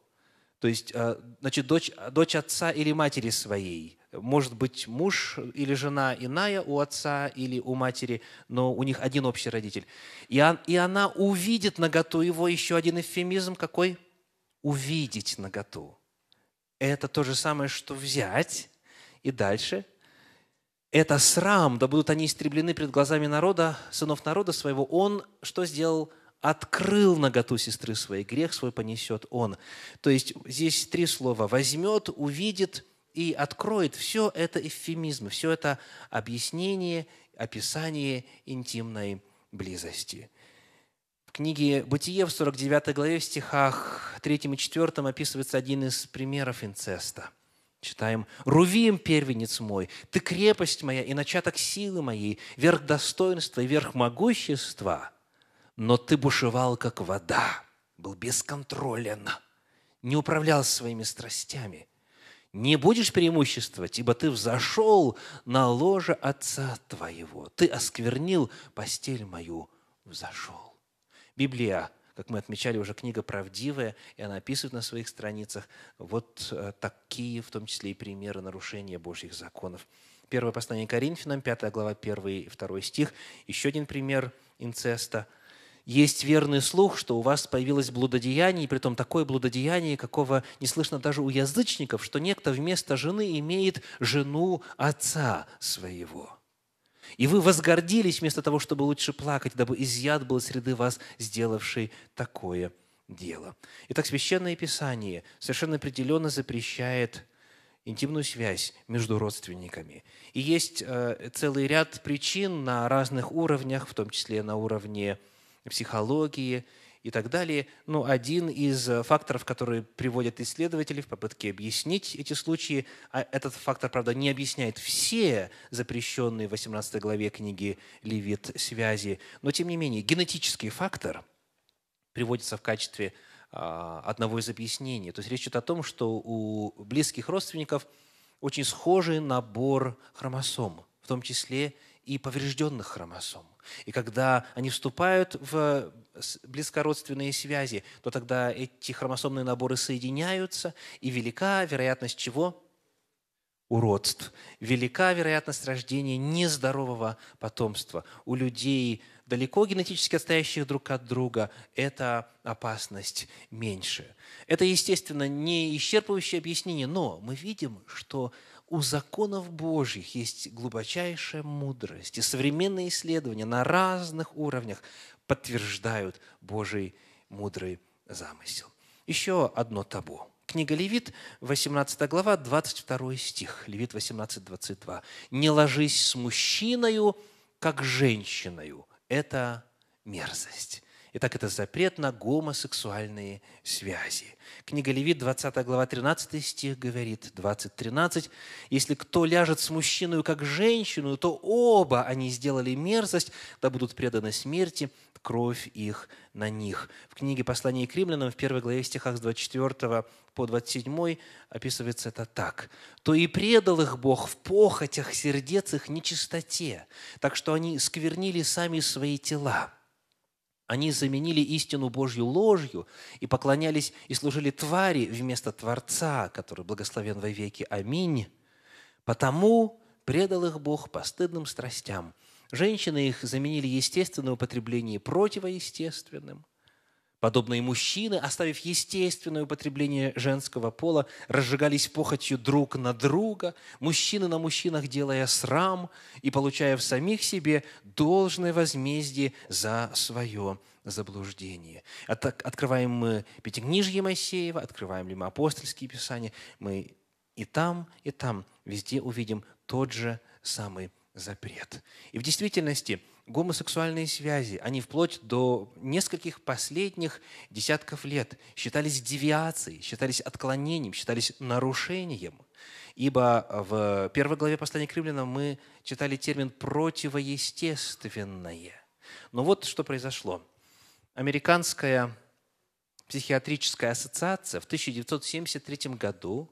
[SPEAKER 1] То есть, э, значит, дочь, дочь отца или матери своей – может быть муж или жена иная у отца или у матери, но у них один общий родитель. И, он, и она увидит наготу его, еще один эвфемизм какой – увидеть наготу. Это то же самое, что взять и дальше. Это срам, да будут они истреблены пред глазами народа, сынов народа своего. Он что сделал? открыл наготу сестры своей, грех свой понесет он. То есть здесь три слова. Возьмет, увидит и откроет. Все это эвфемизм, все это объяснение, описание интимной близости книге «Бытие» в 49 главе, в стихах 3 и 4 описывается один из примеров инцеста. Читаем. «Рувим, первенец мой, ты крепость моя и начаток силы моей, верх достоинства и верх могущества, но ты бушевал, как вода, был бесконтролен, не управлял своими страстями. Не будешь преимуществовать, ибо ты взошел на ложе отца твоего, ты осквернил постель мою, взошел». Библия, как мы отмечали, уже книга правдивая, и она описывает на своих страницах вот э, такие, в том числе и примеры нарушения Божьих законов. Первое послание Коринфянам, 5 глава, 1 и 2 стих. Еще один пример инцеста. «Есть верный слух, что у вас появилось блудодеяние, и при том такое блудодеяние, какого не слышно даже у язычников, что некто вместо жены имеет жену отца своего». И вы возгордились вместо того, чтобы лучше плакать, дабы изъят был среды вас, сделавший такое дело. Итак, Священное Писание совершенно определенно запрещает интимную связь между родственниками. И есть э, целый ряд причин на разных уровнях, в том числе на уровне психологии и так далее. Ну, один из э, факторов, которые приводят исследователи в попытке объяснить эти случаи, а этот фактор, правда, не объясняет все запрещенные в 18 главе книги Левит связи, но тем не менее генетический фактор приводится в качестве а, одного из объяснений. То есть речь идет о том, что у близких родственников очень схожий набор хромосом, в том числе и поврежденных хромосом. И когда они вступают в близкородственные связи, то тогда эти хромосомные наборы соединяются, и велика вероятность чего? уродств. Велика вероятность рождения нездорового потомства. У людей далеко генетически отстоящих друг от друга, эта опасность меньше. Это, естественно, не исчерпывающее объяснение, но мы видим, что у законов Божьих есть глубочайшая мудрость, и современные исследования на разных уровнях подтверждают Божий мудрый замысел. Еще одно табу. Книга Левит, 18 глава, 22 стих. Левит 18, 22. «Не ложись с мужчиною, как женщиною, это мерзость. Итак, это запрет на гомосексуальные связи. Книга Левит, 20 глава, 13 стих говорит, 20.13, «Если кто ляжет с мужчиной как женщину, то оба они сделали мерзость, да будут преданы смерти, кровь их на них». В книге «Послание к римлянам» в первой главе стихах с 24 по 27 описывается это так. «То и предал их Бог в похотях сердец их нечистоте, так что они сквернили сами свои тела» Они заменили истину Божью ложью и поклонялись и служили твари вместо Творца, который благословен во веки. Аминь. Потому предал их Бог постыдным страстям. Женщины их заменили естественное употребление противоестественным – Подобные мужчины, оставив естественное употребление женского пола, разжигались похотью друг на друга, мужчины на мужчинах делая срам и получая в самих себе должное возмездие за свое заблуждение. так открываем мы Пятикнижье Моисеева, открываем ли мы апостольские писания, мы и там, и там везде увидим тот же самый запрет. И в действительности – гомосексуальные связи, они вплоть до нескольких последних десятков лет считались девиацией, считались отклонением, считались нарушением. Ибо в первой главе послания к римлянам мы читали термин «противоестественное». Но вот что произошло. Американская психиатрическая ассоциация в 1973 году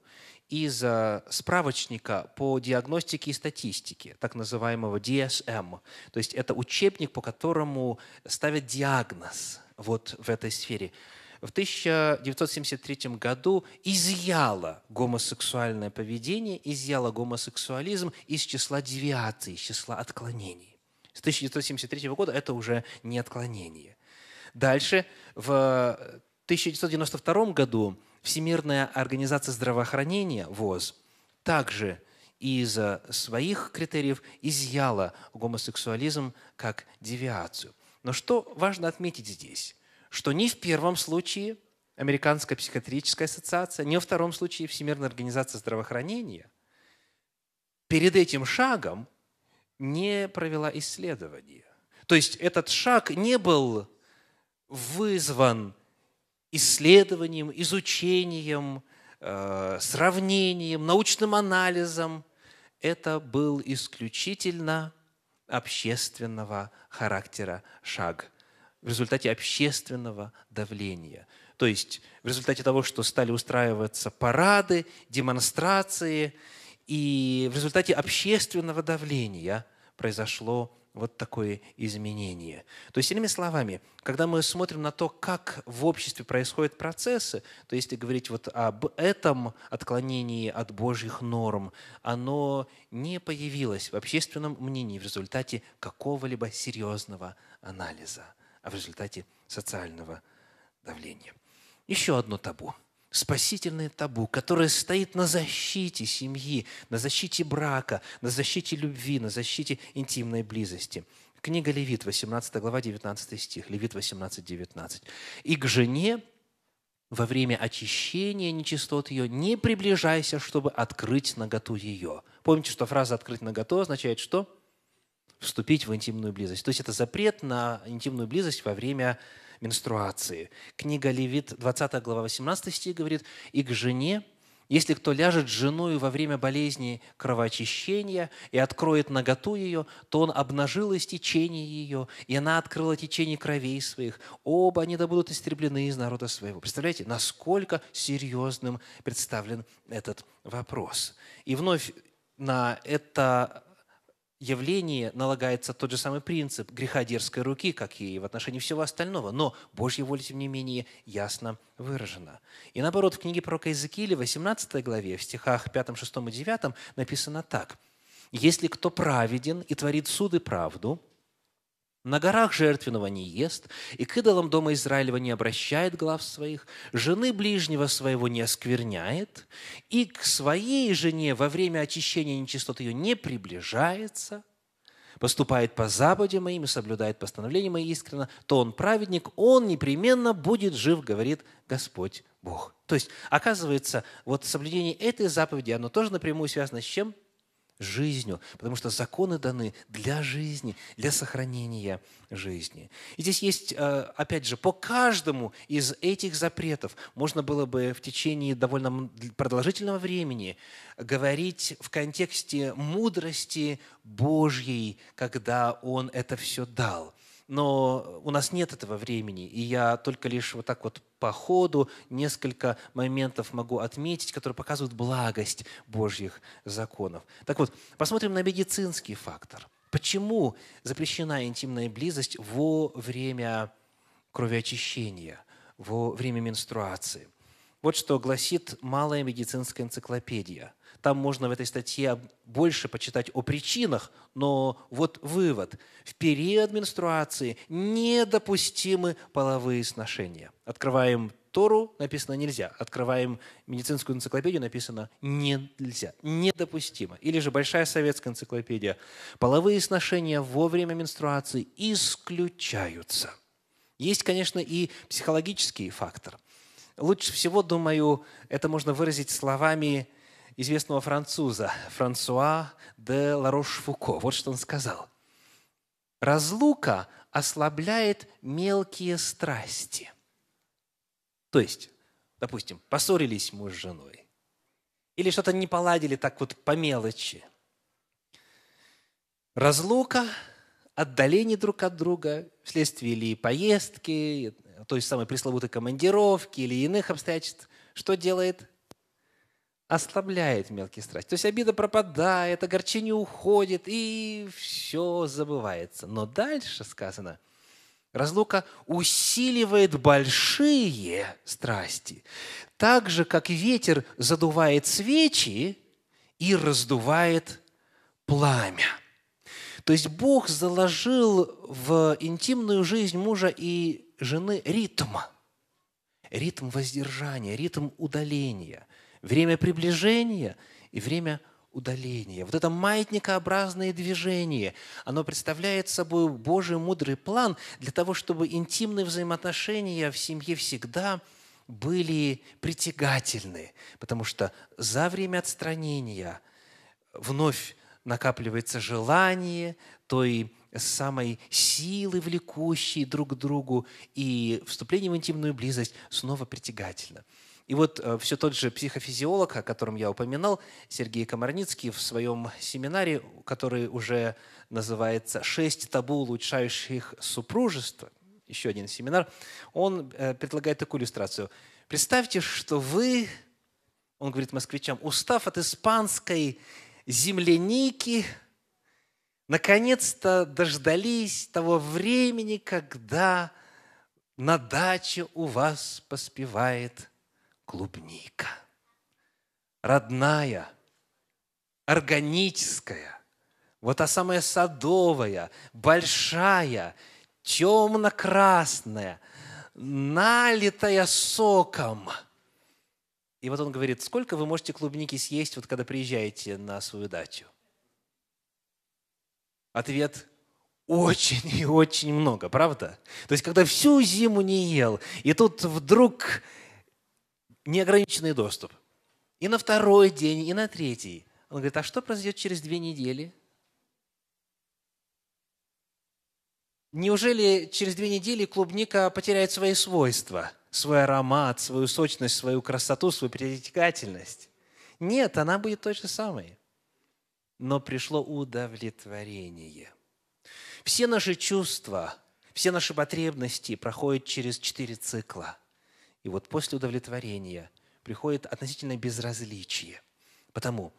[SPEAKER 1] из э, справочника по диагностике и статистике, так называемого DSM. Эм. То есть это учебник, по которому ставят диагноз вот в этой сфере. В 1973 году изъяло гомосексуальное поведение, изъяла гомосексуализм из числа девиаций, из числа отклонений. С 1973 года это уже не отклонение. Дальше, в 1992 году Всемирная организация здравоохранения, ВОЗ, также из за своих критериев изъяла гомосексуализм как девиацию. Но что важно отметить здесь? Что ни в первом случае Американская психиатрическая ассоциация, ни во втором случае Всемирная организация здравоохранения перед этим шагом не провела исследования. То есть этот шаг не был вызван исследованием, изучением, э, сравнением, научным анализом. Это был исключительно общественного характера шаг в результате общественного давления. То есть в результате того, что стали устраиваться парады, демонстрации, и в результате общественного давления произошло вот такое изменение. То есть, иными словами, когда мы смотрим на то, как в обществе происходят процессы, то если говорить вот об этом отклонении от Божьих норм, оно не появилось в общественном мнении в результате какого-либо серьезного анализа, а в результате социального давления. Еще одно табу – спасительное табу, которое стоит на защите семьи, на защите брака, на защите любви, на защите интимной близости. Книга Левит, 18 глава, 19 стих, Левит 18, 19. «И к жене во время очищения нечистот ее не приближайся, чтобы открыть наготу ее». Помните, что фраза «открыть наготу» означает что? Вступить в интимную близость. То есть это запрет на интимную близость во время менструации. Книга Левит, 20 глава, 18 стих говорит, «И к жене, если кто ляжет с женою во время болезни кровоочищения и откроет наготу ее, то он обнажил истечение ее, и она открыла течение кровей своих. Оба они да будут истреблены из народа своего». Представляете, насколько серьезным представлен этот вопрос. И вновь на это явлении налагается тот же самый принцип греха дерзкой руки, как и в отношении всего остального, но Божья воля, тем не менее, ясно выражена. И наоборот, в книге пророка Иезекииля, 18 главе, в стихах 5, 6 и 9 написано так. «Если кто праведен и творит суды правду, на горах жертвенного не ест, и к идолам дома Израилева не обращает глав своих, жены ближнего своего не оскверняет, и к своей жене во время очищения нечистот ее не приближается, поступает по западе моим и соблюдает постановление мои искренно, то он праведник, он непременно будет жив, говорит Господь Бог. То есть, оказывается, вот соблюдение этой заповеди, оно тоже напрямую связано с чем? жизнью, потому что законы даны для жизни, для сохранения жизни. И здесь есть, э, опять же, по каждому из этих запретов можно было бы в течение довольно продолжительного времени говорить в контексте мудрости Божьей, когда Он это все дал – но у нас нет этого времени, и я только лишь вот так вот по ходу несколько моментов могу отметить, которые показывают благость Божьих законов. Так вот, посмотрим на медицинский фактор. Почему запрещена интимная близость во время кровеочищения, во время менструации? Вот что гласит малая медицинская энциклопедия – там можно в этой статье больше почитать о причинах, но вот вывод. В период менструации недопустимы половые сношения. Открываем Тору, написано «нельзя». Открываем медицинскую энциклопедию, написано «нельзя». Недопустимо. Или же Большая советская энциклопедия. Половые сношения во время менструации исключаются. Есть, конечно, и психологический фактор. Лучше всего, думаю, это можно выразить словами известного француза Франсуа де Ларош-Фуко. Вот что он сказал. Разлука ослабляет мелкие страсти. То есть, допустим, поссорились муж с женой, или что-то не поладили так вот по мелочи. Разлука, отдаление друг от друга вследствие или поездки, той самой пресловутой командировки или иных обстоятельств, что делает? ослабляет мелкие страсти. То есть обида пропадает, огорчение уходит, и все забывается. Но дальше сказано, разлука усиливает большие страсти. Так же, как ветер задувает свечи и раздувает пламя. То есть Бог заложил в интимную жизнь мужа и жены ритм. Ритм воздержания, ритм удаления – время приближения и время удаления. Вот это маятникообразное движение, оно представляет собой Божий мудрый план для того, чтобы интимные взаимоотношения в семье всегда были притягательны, потому что за время отстранения вновь накапливается желание той самой силы, влекущей друг к другу, и вступление в интимную близость снова притягательно. И вот э, все тот же психофизиолог, о котором я упоминал, Сергей Комарницкий в своем семинаре, который уже называется «Шесть табу, улучшающих супружество», еще один семинар, он э, предлагает такую иллюстрацию. Представьте, что вы, он говорит москвичам, устав от испанской земляники, наконец-то дождались того времени, когда на даче у вас поспевает – клубника. Родная, органическая, вот та самая садовая, большая, темно-красная, налитая соком. И вот он говорит, сколько вы можете клубники съесть, вот когда приезжаете на свою дачу? Ответ – очень и очень много, правда? То есть, когда всю зиму не ел, и тут вдруг неограниченный доступ. И на второй день, и на третий. Он говорит, а что произойдет через две недели? Неужели через две недели клубника потеряет свои свойства, свой аромат, свою сочность, свою красоту, свою притягательность Нет, она будет той же самой. Но пришло удовлетворение. Все наши чувства, все наши потребности проходят через четыре цикла – и вот после удовлетворения приходит относительное безразличие. Потому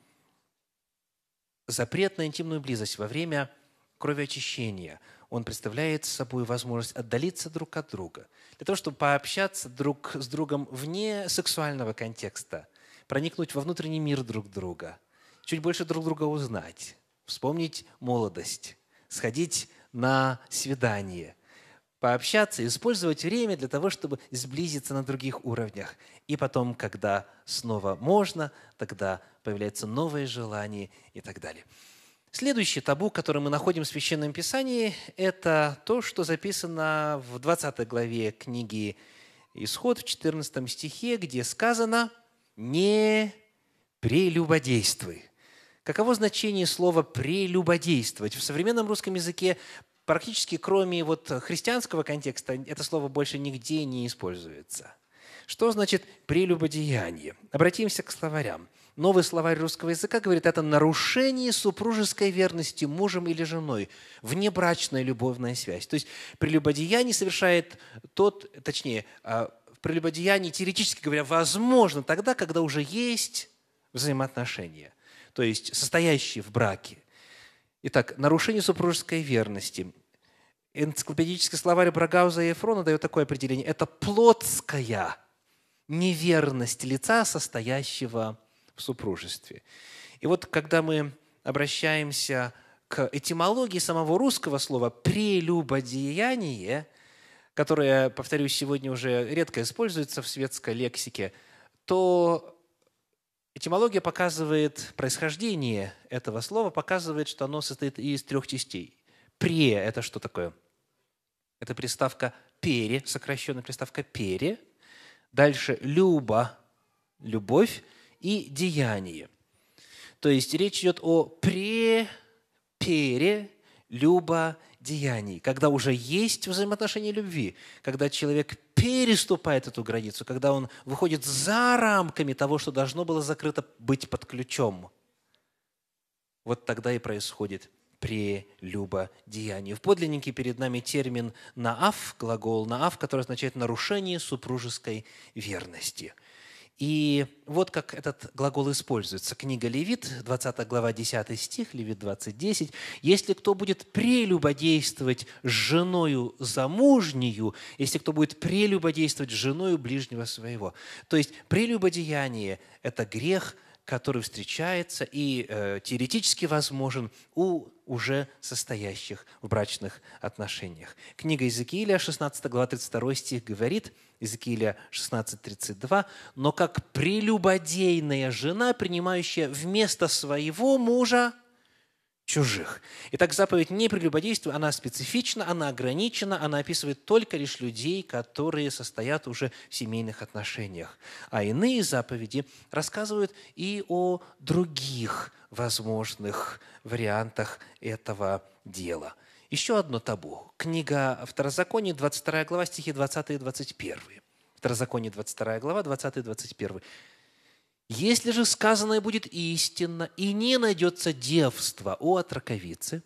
[SPEAKER 1] запрет на интимную близость во время крови очищения он представляет собой возможность отдалиться друг от друга, для того, чтобы пообщаться друг с другом вне сексуального контекста, проникнуть во внутренний мир друг друга, чуть больше друг друга узнать, вспомнить молодость, сходить на свидание – пообщаться, использовать время для того, чтобы сблизиться на других уровнях. И потом, когда снова можно, тогда появляются новые желания и так далее. Следующий табу, который мы находим в Священном Писании, это то, что записано в 20 главе книги Исход в 14 стихе, где сказано «не прелюбодействуй». Каково значение слова «прелюбодействовать»? В современном русском языке практически кроме вот христианского контекста это слово больше нигде не используется. Что значит прелюбодеяние? Обратимся к словарям. Новый словарь русского языка говорит, это нарушение супружеской верности мужем или женой, внебрачная любовная связь. То есть прелюбодеяние совершает тот, точнее, а, прелюбодеяние, теоретически говоря, возможно тогда, когда уже есть взаимоотношения, то есть состоящие в браке. Итак, нарушение супружеской верности. Энциклопедический словарь Брагауза и Ефрона дает такое определение. Это плотская неверность лица, состоящего в супружестве. И вот когда мы обращаемся к этимологии самого русского слова «прелюбодеяние», которое, повторюсь, сегодня уже редко используется в светской лексике, то Этимология показывает происхождение этого слова, показывает, что оно состоит из трех частей. «Пре» – это что такое? Это приставка «пере», сокращенная приставка «пере». Дальше «люба» – «любовь» и «деяние». То есть речь идет о «пре», «пере», «люба» деяний, когда уже есть взаимоотношения любви, когда человек переступает эту границу, когда он выходит за рамками того, что должно было закрыто быть под ключом. Вот тогда и происходит прелюбодеяние. В подлиннике перед нами термин наав, глагол наав, который означает нарушение супружеской верности – и вот как этот глагол используется. Книга Левит, 20 глава, 10 стих, Левит 20, 10. «Если кто будет прелюбодействовать с женою замужнею, если кто будет прелюбодействовать с женою ближнего своего». То есть прелюбодеяние – это грех, который встречается и э, теоретически возможен у уже состоящих в брачных отношениях. Книга Иезекииля, 16 глава, 32 стих говорит – Иезекииля 16.32, но как прелюбодейная жена, принимающая вместо своего мужа чужих. Итак, заповедь не прелюбодействует, она специфична, она ограничена, она описывает только лишь людей, которые состоят уже в семейных отношениях. А иные заповеди рассказывают и о других возможных вариантах этого дела. Еще одно табу. Книга Второзаконие, 22 глава, стихи 20 и 21. Второзаконие, 22 глава, 20 и 21. «Если же сказанное будет истинно, и не найдется девства у отраковицы,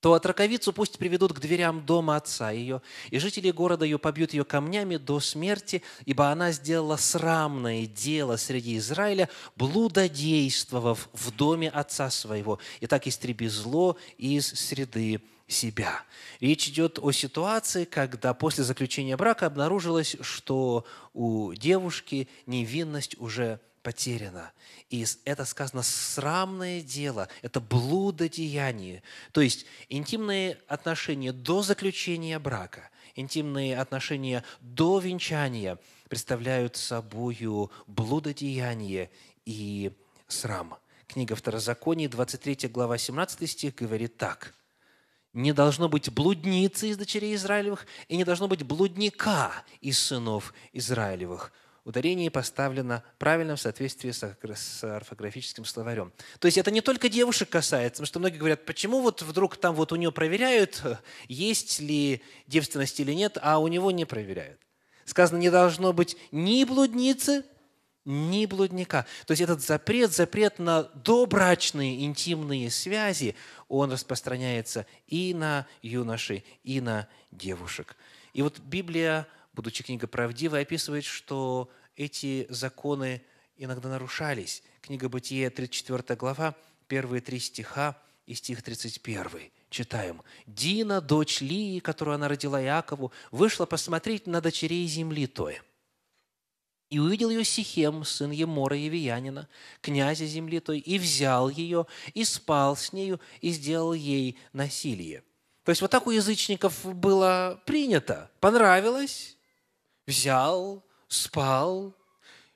[SPEAKER 1] то отраковицу пусть приведут к дверям дома отца ее, и жители города ее побьют ее камнями до смерти, ибо она сделала срамное дело среди Израиля, блудодействовав в доме отца своего, и так истреби зло из среды себя. Речь идет о ситуации, когда после заключения брака обнаружилось, что у девушки невинность уже потеряна. И это сказано срамное дело, это блудодеяние. То есть интимные отношения до заключения брака, интимные отношения до венчания представляют собою блудодеяние и срам. Книга Второзакония, 23 глава, 17 стих говорит так – не должно быть блудницы из дочерей Израилевых и не должно быть блудника из сынов Израилевых. Ударение поставлено правильно в соответствии с орфографическим словарем. То есть это не только девушек касается, потому что многие говорят, почему вот вдруг там вот у нее проверяют, есть ли девственность или нет, а у него не проверяют. Сказано, не должно быть ни блудницы, ни блудника. То есть этот запрет, запрет на добрачные интимные связи, он распространяется и на юношей, и на девушек. И вот Библия, будучи книга правдивой, описывает, что эти законы иногда нарушались. Книга Бытия, 34 глава, первые три стиха и стих 31. Читаем. «Дина, дочь Лии, которую она родила Иакову, вышла посмотреть на дочерей земли той». И увидел ее Сихем, сын Емора Евиянина, князя земли той, и взял ее, и спал с нею, и сделал ей насилие». То есть вот так у язычников было принято. Понравилось, взял, спал,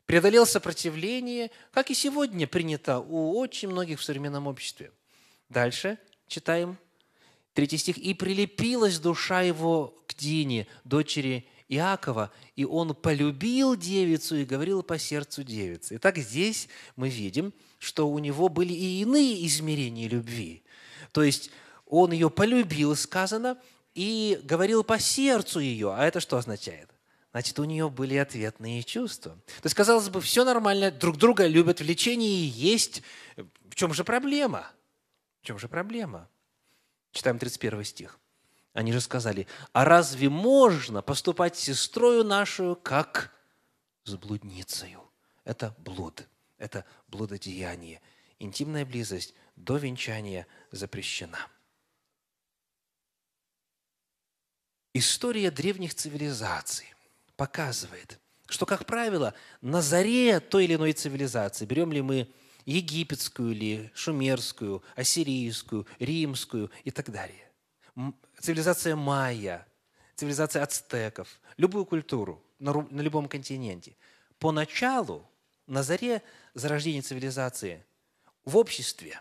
[SPEAKER 1] преодолел сопротивление, как и сегодня принято у очень многих в современном обществе. Дальше читаем третий стих. «И прилепилась душа его к Дине, дочери Иакова, и он полюбил девицу и говорил по сердцу девицы. Итак, здесь мы видим, что у него были и иные измерения любви. То есть он ее полюбил, сказано, и говорил по сердцу ее. А это что означает? Значит, у нее были ответные чувства. То есть, казалось бы, все нормально, друг друга любят, влечение и есть. В чем же проблема? В чем же проблема? Читаем 31 стих. Они же сказали, а разве можно поступать с сестрою нашу, как с блудницею? Это блуд, это блудодеяние. Интимная близость до венчания запрещена. История древних цивилизаций показывает, что, как правило, на заре той или иной цивилизации, берем ли мы египетскую или шумерскую, ассирийскую, римскую и так далее, цивилизация майя, цивилизация ацтеков, любую культуру на, на любом континенте. Поначалу, на заре зарождения цивилизации, в обществе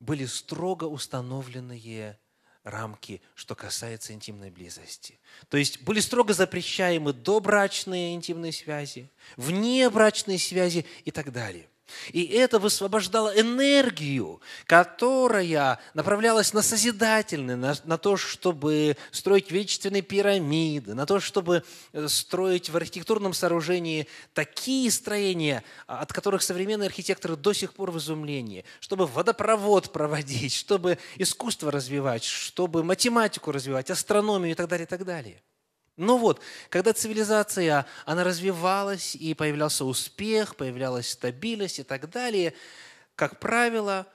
[SPEAKER 1] были строго установленные рамки, что касается интимной близости. То есть были строго запрещаемы добрачные интимные связи, внебрачные связи и так далее. И это высвобождало энергию, которая направлялась на созидательное, на, на то, чтобы строить величественные пирамиды, на то, чтобы э, строить в архитектурном сооружении такие строения, а, от которых современные архитекторы до сих пор в изумлении, чтобы водопровод проводить, чтобы искусство развивать, чтобы математику развивать, астрономию и так далее, и так далее. Ну вот, когда цивилизация, она развивалась, и появлялся успех, появлялась стабильность и так далее, как правило,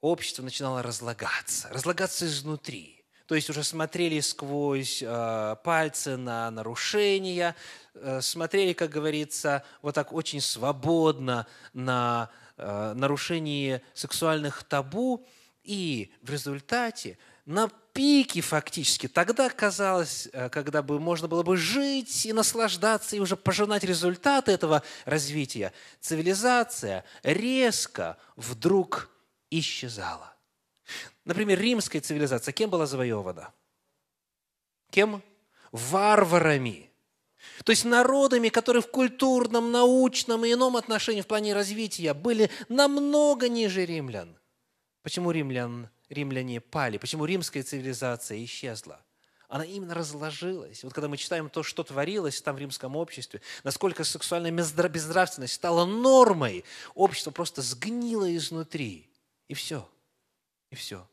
[SPEAKER 1] общество начинало разлагаться, разлагаться изнутри. То есть уже смотрели сквозь э, пальцы на нарушения, э, смотрели, как говорится, вот так очень свободно на э, нарушение сексуальных табу, и в результате на пике фактически. Тогда казалось, э, когда бы можно было бы жить и наслаждаться, и уже пожинать результаты этого развития, цивилизация резко вдруг исчезала. Например, римская цивилизация кем была завоевана? Кем? Варварами – то есть народами, которые в культурном, научном и ином отношении в плане развития были намного ниже римлян. Почему римлян римляне пали, почему римская цивилизация исчезла. Она именно разложилась. Вот когда мы читаем то, что творилось там в римском обществе, насколько сексуальная безнравственность стала нормой, общество просто сгнило изнутри. И все. И все.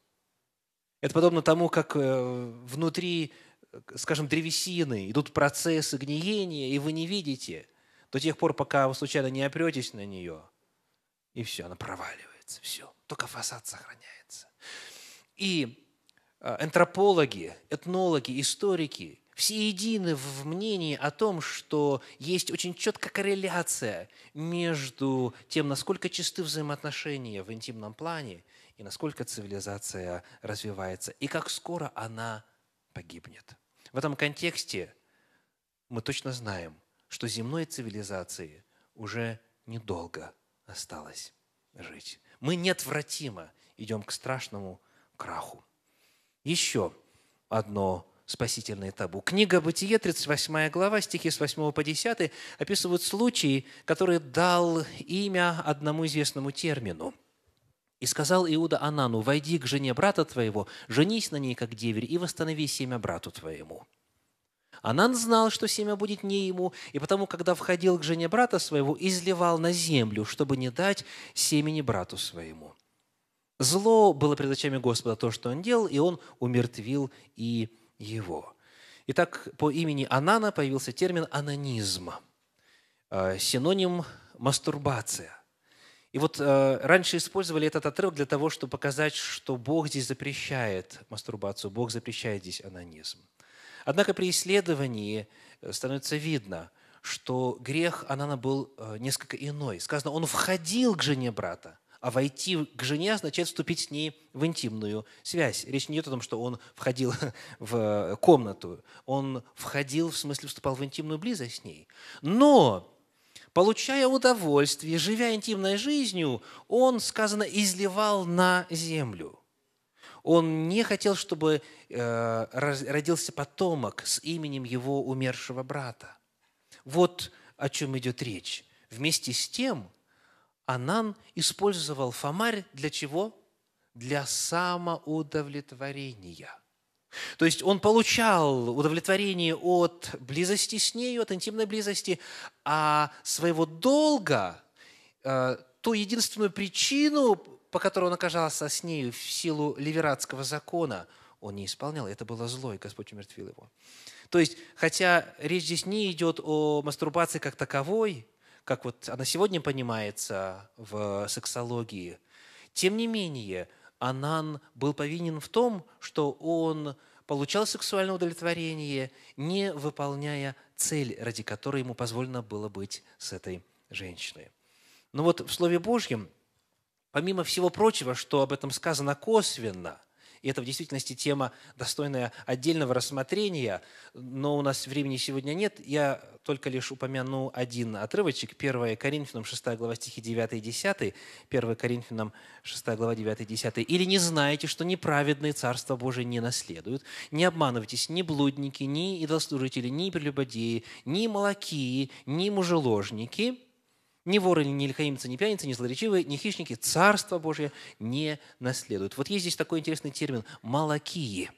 [SPEAKER 1] Это подобно тому, как э, внутри, э, скажем, древесины идут процессы гниения, и вы не видите до тех пор, пока вы случайно не опретесь на нее. И все, она проваливается. Все. Только фасад сохраняется и э, антропологи, этнологи, историки все едины в мнении о том, что есть очень четкая корреляция между тем, насколько чисты взаимоотношения в интимном плане и насколько цивилизация развивается, и как скоро она погибнет. В этом контексте мы точно знаем, что земной цивилизации уже недолго осталось жить. Мы неотвратимо идем к страшному краху. Еще одно спасительное табу. Книга Бытие, 38 глава, стихи с 8 по 10 описывают случай, который дал имя одному известному термину. «И сказал Иуда Анану, войди к жене брата твоего, женись на ней, как деверь, и восстанови семя брату твоему». Анан знал, что семя будет не ему, и потому, когда входил к жене брата своего, изливал на землю, чтобы не дать семени брату своему. Зло было пред очами Господа то, что он делал, и он умертвил и его. Итак, по имени Анана появился термин «анонизм», э, синоним «мастурбация». И вот э, раньше использовали этот отрывок для того, чтобы показать, что Бог здесь запрещает мастурбацию, Бог запрещает здесь анонизм. Однако при исследовании э, становится видно, что грех Анана был несколько иной. Сказано, он входил к жене брата – а войти к жене означает вступить с ней в интимную связь. Речь не идет о том, что он входил в э, комнату. Он входил, в смысле, вступал в интимную близость с ней. Но получая удовольствие, живя интимной жизнью, он, сказано, изливал на землю. Он не хотел, чтобы э, родился потомок с именем его умершего брата. Вот о чем идет речь. Вместе с тем, Анан использовал фомарь для чего? Для самоудовлетворения. То есть он получал удовлетворение от близости с нею, от интимной близости, а своего долга, э, ту единственную причину, по которой он оказался с нею в силу ливератского закона, он не исполнял. Это было зло, и Господь умертвил его. То есть, хотя речь здесь не идет о мастурбации как таковой, как вот она сегодня понимается в сексологии. Тем не менее, Анан был повинен в том, что он получал сексуальное удовлетворение, не выполняя цель, ради которой ему позволено было быть с этой женщиной. Но вот в Слове Божьем, помимо всего прочего, что об этом сказано косвенно, и это в действительности тема, достойная отдельного рассмотрения, но у нас времени сегодня нет. Я только лишь упомяну один отрывочек. 1 Коринфянам 6 глава стихи 9 и 10. 1 Коринфянам 6 глава 9 и 10. «Или не знаете, что неправедные Царство Божие не наследуют? Не обманывайтесь ни блудники, ни идолослужители, ни прелюбодеи, ни молокии, ни мужеложники» Ни воры, ни лихаимцы, ни пьяницы, ни злоречивые, ни хищники Царство Божие не наследуют. Вот есть здесь такой интересный термин – малакии.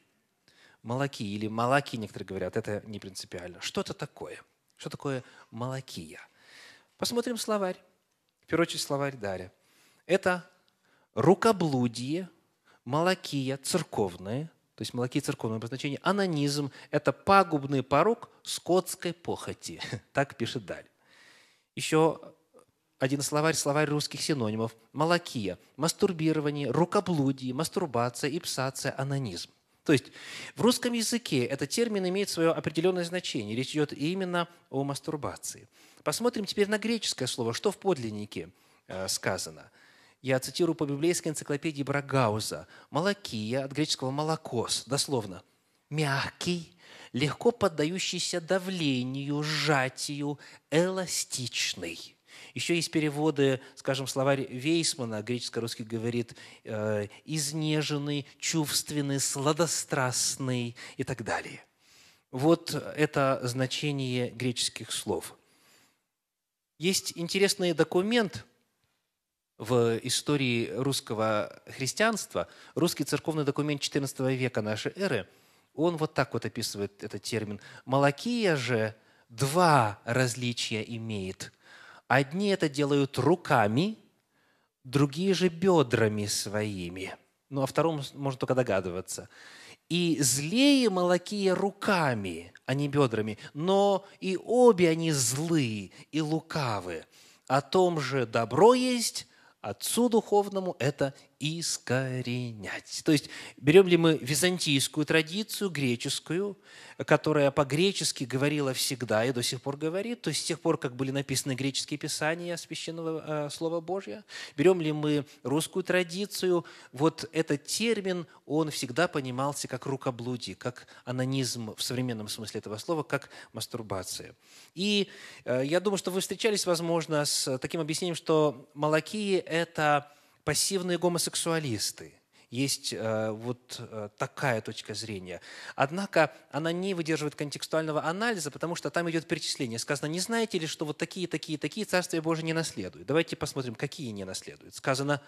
[SPEAKER 1] Малаки или малаки, некоторые говорят, это не принципиально. Что это такое? Что такое малакия? Посмотрим словарь. В первую очередь словарь Даря. Это рукоблудие, малакия церковное, то есть малакия церковное обозначение, анонизм – это пагубный порог скотской похоти. Так пишет Даль. Еще один словарь, словарь русских синонимов, малакия, мастурбирование, рукоблудие, мастурбация, ипсация, анонизм. То есть в русском языке этот термин имеет свое определенное значение. Речь идет именно о мастурбации. Посмотрим теперь на греческое слово, что в подлиннике э, сказано. Я цитирую по библейской энциклопедии Брагауза. «Молокия» от греческого «молокос», дословно. «Мягкий, легко поддающийся давлению, сжатию, эластичный». Еще есть переводы, скажем, словарь Вейсмана, греческо-русский говорит э, «изнеженный», «чувственный», «сладострастный» и так далее. Вот это значение греческих слов. Есть интересный документ в истории русского христианства, русский церковный документ XIV века нашей эры, он вот так вот описывает этот термин. «Малакия же два различия имеет – Одни это делают руками, другие же бедрами своими. Ну, о а втором можно только догадываться. И злее молокие руками, а не бедрами, но и обе они злые и лукавы. О том же добро есть, Отцу духовному это искоренять. То есть берем ли мы византийскую традицию, греческую, которая по-гречески говорила всегда и до сих пор говорит, то есть с тех пор, как были написаны греческие писания священного э, Слова Божьего, берем ли мы русскую традицию, вот этот термин, он всегда понимался как рукоблудие, как анонизм в современном смысле этого слова, как мастурбация. И э, я думаю, что вы встречались, возможно, с таким объяснением, что Малакии – это пассивные гомосексуалисты. Есть э, вот э, такая точка зрения. Однако она не выдерживает контекстуального анализа, потому что там идет перечисление. Сказано, не знаете ли, что вот такие, такие, такие Царствие Божие не наследуют? Давайте посмотрим, какие не наследуют. Сказано,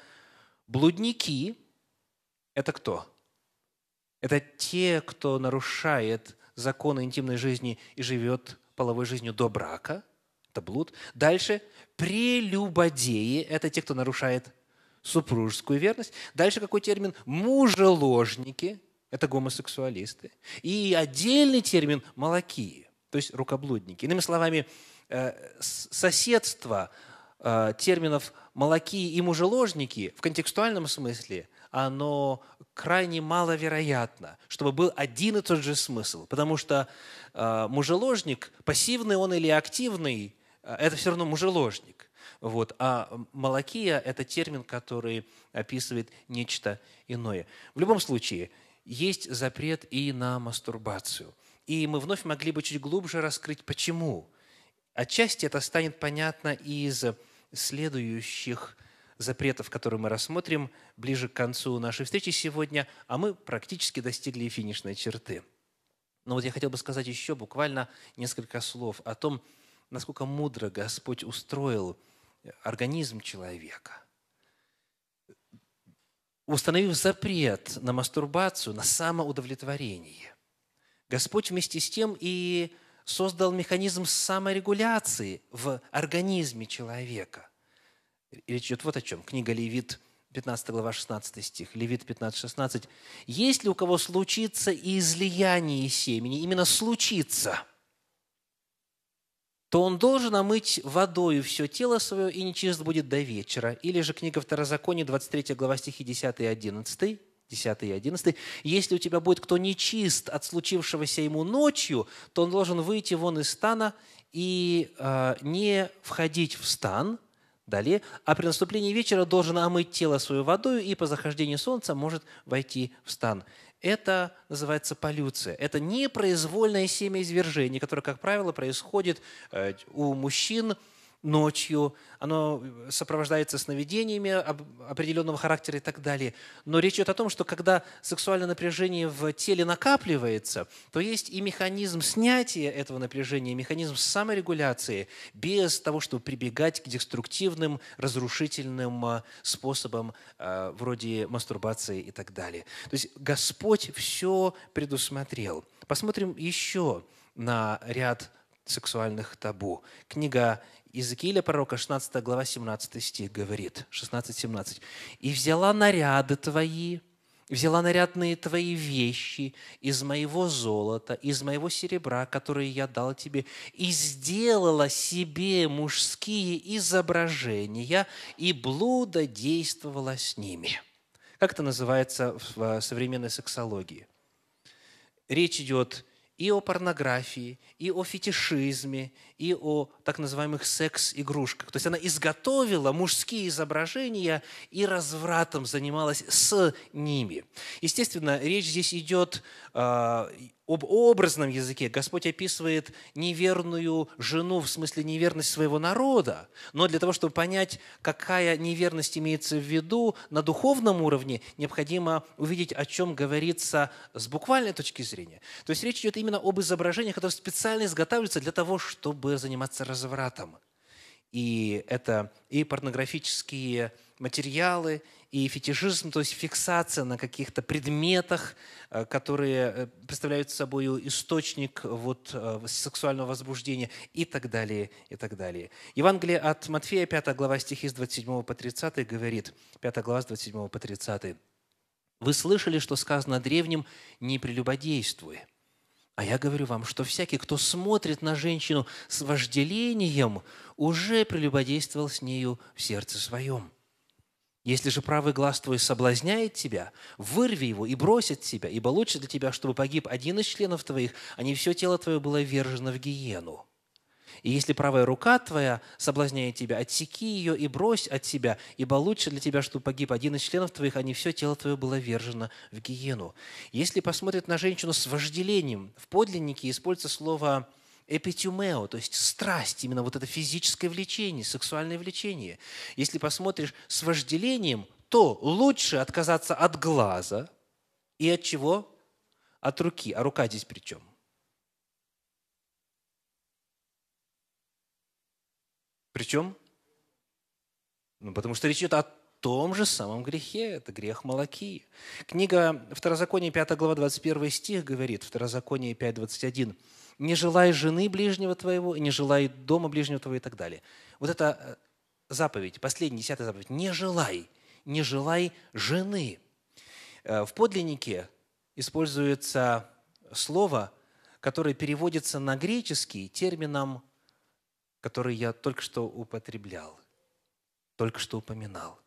[SPEAKER 1] блудники – это кто? Это те, кто нарушает законы интимной жизни и живет половой жизнью до брака. Это блуд. Дальше прелюбодеи – это те, кто нарушает супружескую верность. Дальше какой термин? Мужеложники – это гомосексуалисты. И отдельный термин – молокии, то есть рукоблудники. Иными словами, э, соседство э, терминов «молокии» и «мужеложники» в контекстуальном смысле, оно крайне маловероятно, чтобы был один и тот же смысл. Потому что э, мужеложник, пассивный он или активный, это все равно мужеложник. Вот. А молокия – это термин, который описывает нечто иное. В любом случае, есть запрет и на мастурбацию. И мы вновь могли бы чуть глубже раскрыть, почему. Отчасти это станет понятно из следующих запретов, которые мы рассмотрим ближе к концу нашей встречи сегодня, а мы практически достигли финишной черты. Но вот я хотел бы сказать еще буквально несколько слов о том, насколько мудро Господь устроил – организм человека. Установив запрет на мастурбацию, на самоудовлетворение, Господь вместе с тем и создал механизм саморегуляции в организме человека. Речь идет вот о чем. Книга Левит, 15 глава, 16 стих. Левит 15, 16. «Если у кого случится излияние семени, именно случится – то он должен омыть водою все тело свое и нечист будет до вечера. Или же книга Второзакония, 23 глава стихи 10 и 11. 10 и 11. «Если у тебя будет кто нечист от случившегося ему ночью, то он должен выйти вон из стана и э, не входить в стан». Далее. «А при наступлении вечера должен омыть тело свое водою и по захождению солнца может войти в стан» это называется полюция. Это непроизвольное семяизвержение, которое, как правило, происходит э, у мужчин – ночью, оно э, сопровождается сновидениями определенного характера и так далее. Но речь идет о том, что когда сексуальное напряжение в теле накапливается, то есть и механизм снятия этого напряжения, механизм саморегуляции, без того, чтобы прибегать к деструктивным, разрушительным э, способам э, вроде мастурбации и так далее. То есть Господь все предусмотрел. Посмотрим еще на ряд сексуальных табу. Книга Иезекииля пророка, 16 глава, 17 стих говорит, 16-17. «И взяла наряды твои, взяла нарядные твои вещи из моего золота, из моего серебра, которые я дал тебе, и сделала себе мужские изображения, и блуда действовала с ними». Как это называется в э, современной сексологии? Речь идет и о порнографии, и о фетишизме, и о так называемых секс-игрушках. То есть она изготовила мужские изображения и развратом занималась с ними. Естественно, речь здесь идет э, об образном языке Господь описывает неверную жену в смысле неверность своего народа. Но для того, чтобы понять, какая неверность имеется в виду на духовном уровне, необходимо увидеть, о чем говорится с буквальной точки зрения. То есть речь идет именно об изображениях, которые специально изготавливаются для того, чтобы заниматься развратом. И это и порнографические материалы и фетишизм, то есть фиксация на каких-то предметах, э, которые э, представляют собой источник э, вот сексуального возбуждения и так далее, и так далее. Евангелие от Матфея, 5 глава стихи с 27 по 30 говорит, 5 глава с 27 по 30. «Вы слышали, что сказано древним, не прелюбодействуй». А я говорю вам, что всякий, кто смотрит на женщину с вожделением, уже прелюбодействовал с нею в сердце своем. Если же правый глаз твой соблазняет тебя, вырви его и брось от тебя, ибо лучше для тебя, чтобы погиб один из членов твоих, а не все тело твое было вержено в гиену. И если правая рука твоя соблазняет тебя, отсеки ее и брось от себя, ибо лучше для тебя, чтобы погиб один из членов твоих, а не все тело твое было вержено а в гиену. Если посмотрит на женщину с вожделением, в подлиннике используется слово эпитюмео, то есть страсть, именно вот это физическое влечение, сексуальное влечение. Если посмотришь с вожделением, то лучше отказаться от глаза и от чего? От руки. А рука здесь при чем? Причем? Ну, потому что речь идет о том же самом грехе. Это грех Малакии. Книга Второзакония, 5 глава, 21 стих говорит, Второзаконие 5, 21 не желай жены ближнего твоего, не желай дома ближнего твоего и так далее. Вот это э, заповедь, последняя, десятая заповедь. Не желай, не желай жены. Э, в подлиннике используется слово, которое переводится на греческий термином, который я только что употреблял, только что упоминал,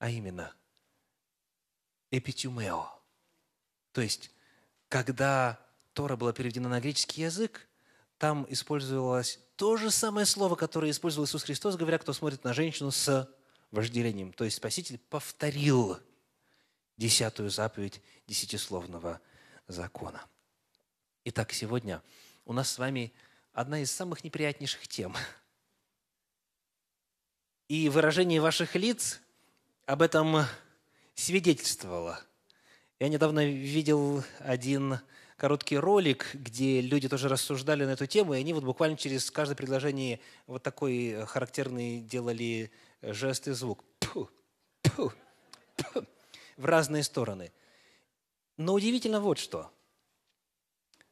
[SPEAKER 1] а именно эпитюмео. То есть, когда Тора была переведена на греческий язык, там использовалось то же самое слово, которое использовал Иисус Христос, говоря, кто смотрит на женщину с вожделением. То есть Спаситель повторил десятую заповедь десятисловного закона. Итак, сегодня у нас с вами одна из самых неприятнейших тем. И выражение ваших лиц об этом свидетельствовало. Я недавно видел один короткий ролик, где люди тоже рассуждали на эту тему, и они вот буквально через каждое предложение вот такой э, характерный делали э, жест и звук. Пу, пу, пу, в разные стороны. Но удивительно вот что,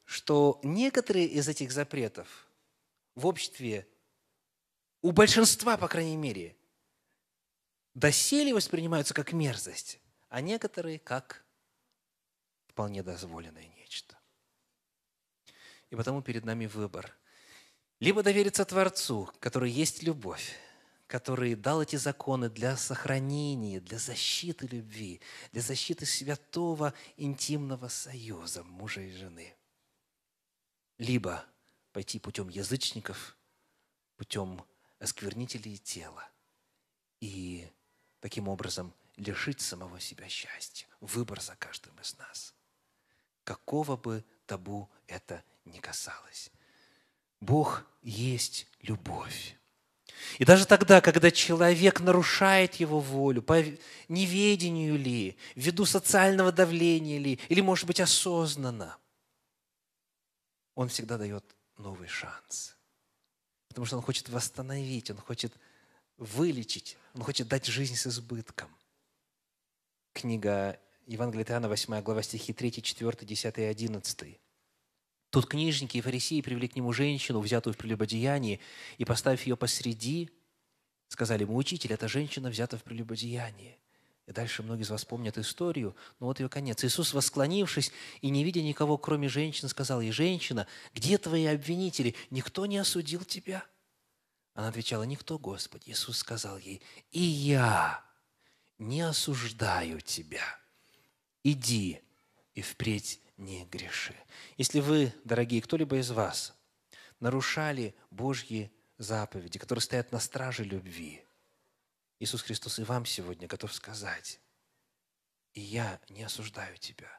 [SPEAKER 1] что некоторые из этих запретов в обществе, у большинства, по крайней мере, доселе воспринимаются как мерзость, а некоторые как вполне дозволенные и потому перед нами выбор. Либо довериться Творцу, который есть любовь, который дал эти законы для сохранения, для защиты любви, для защиты святого интимного союза мужа и жены. Либо пойти путем язычников, путем осквернителей тела и таким образом лишить самого себя счастья. Выбор за каждым из нас. Какого бы табу это не касалось. Бог есть любовь. И даже тогда, когда человек нарушает его волю, по неведению ли, ввиду социального давления ли, или, может быть, осознанно, он всегда дает новый шанс. Потому что он хочет восстановить, он хочет вылечить, он хочет дать жизнь с избытком. Книга Евангелия Иоанна, 8 глава, стихи 3, 4, 10 и 11. Тут книжники и фарисеи привели к нему женщину, взятую в прелюбодеянии, и, поставив ее посреди, сказали ему, «Учитель, эта женщина взята в прелюбодеянии». И дальше многие из вас помнят историю, но вот ее конец. Иисус, восклонившись и не видя никого, кроме женщины, сказал ей, «Женщина, где твои обвинители? Никто не осудил тебя?» Она отвечала, «Никто, Господь. Иисус сказал ей, «И я не осуждаю тебя. Иди и впредь не греши. Если вы, дорогие, кто-либо из вас нарушали Божьи заповеди, которые стоят на страже любви, Иисус Христос и вам сегодня готов сказать, и я не осуждаю тебя,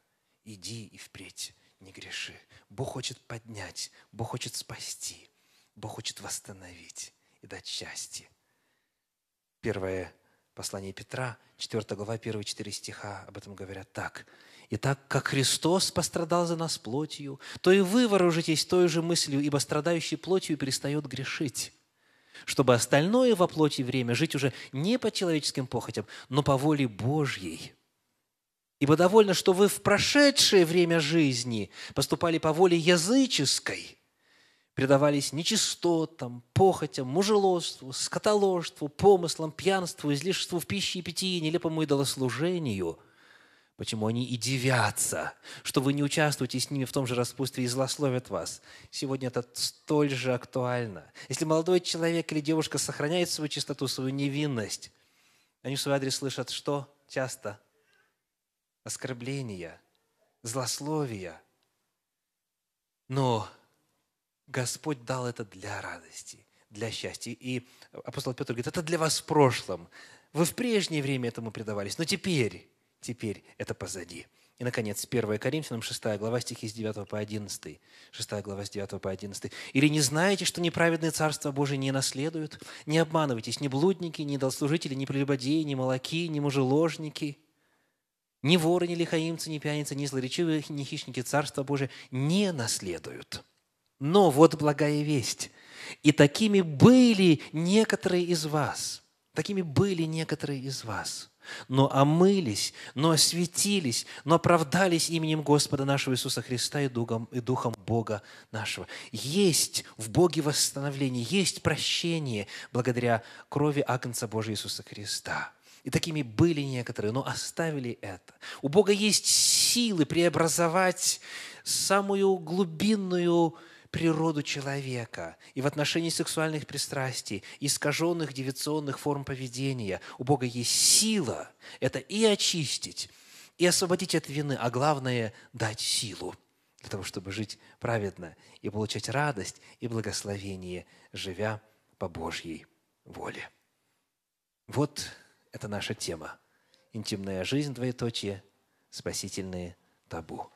[SPEAKER 1] иди и впредь не греши. Бог хочет поднять, Бог хочет спасти, Бог хочет восстановить и дать счастье. Первое Послание Петра, 4 глава, 1 4 стиха об этом говорят так. и так, как Христос пострадал за нас плотью, то и вы вооружитесь той же мыслью, ибо страдающий плотью перестает грешить, чтобы остальное во плоти время жить уже не по человеческим похотям, но по воле Божьей». Ибо довольно, что вы в прошедшее время жизни поступали по воле языческой – предавались нечистотам, похотям, мужеложству, скотоложству, помыслам, пьянству, излишеству в пище и питье, нелепому идолослужению. Почему они и девятся, что вы не участвуете с ними в том же распутстве и злословят вас. Сегодня это столь же актуально. Если молодой человек или девушка сохраняет свою чистоту, свою невинность, они в свой адрес слышат что часто? Оскорбления, злословия. Но Господь дал это для радости, для счастья. И апостол Петр говорит, это для вас в прошлом. Вы в прежнее время этому предавались, но теперь, теперь это позади. И, наконец, 1 Коринфянам, 6 глава, стихи с 9 по 11. 6 глава с 9 по 11. «Или не знаете, что неправедные царства Божие не наследуют? Не обманывайтесь, ни блудники, ни долслужители, ни прелюбодеи, ни молоки, ни мужеложники, ни воры, ни лихаимцы, ни пьяницы, ни злоречивые, ни хищники царства Божие не наследуют». Но вот благая весть. И такими были некоторые из вас. Такими были некоторые из вас. Но омылись, но осветились, но оправдались именем Господа нашего Иисуса Христа и Духом, и Духом Бога нашего. Есть в Боге восстановление, есть прощение благодаря крови Агнца Божия Иисуса Христа. И такими были некоторые, но оставили это. У Бога есть силы преобразовать самую глубинную природу человека и в отношении сексуальных пристрастий, искаженных девиационных форм поведения. У Бога есть сила это и очистить, и освободить от вины, а главное – дать силу для того, чтобы жить праведно и получать радость и благословение, живя по Божьей воле. Вот это наша тема. Интимная жизнь, двоеточие, спасительные табу.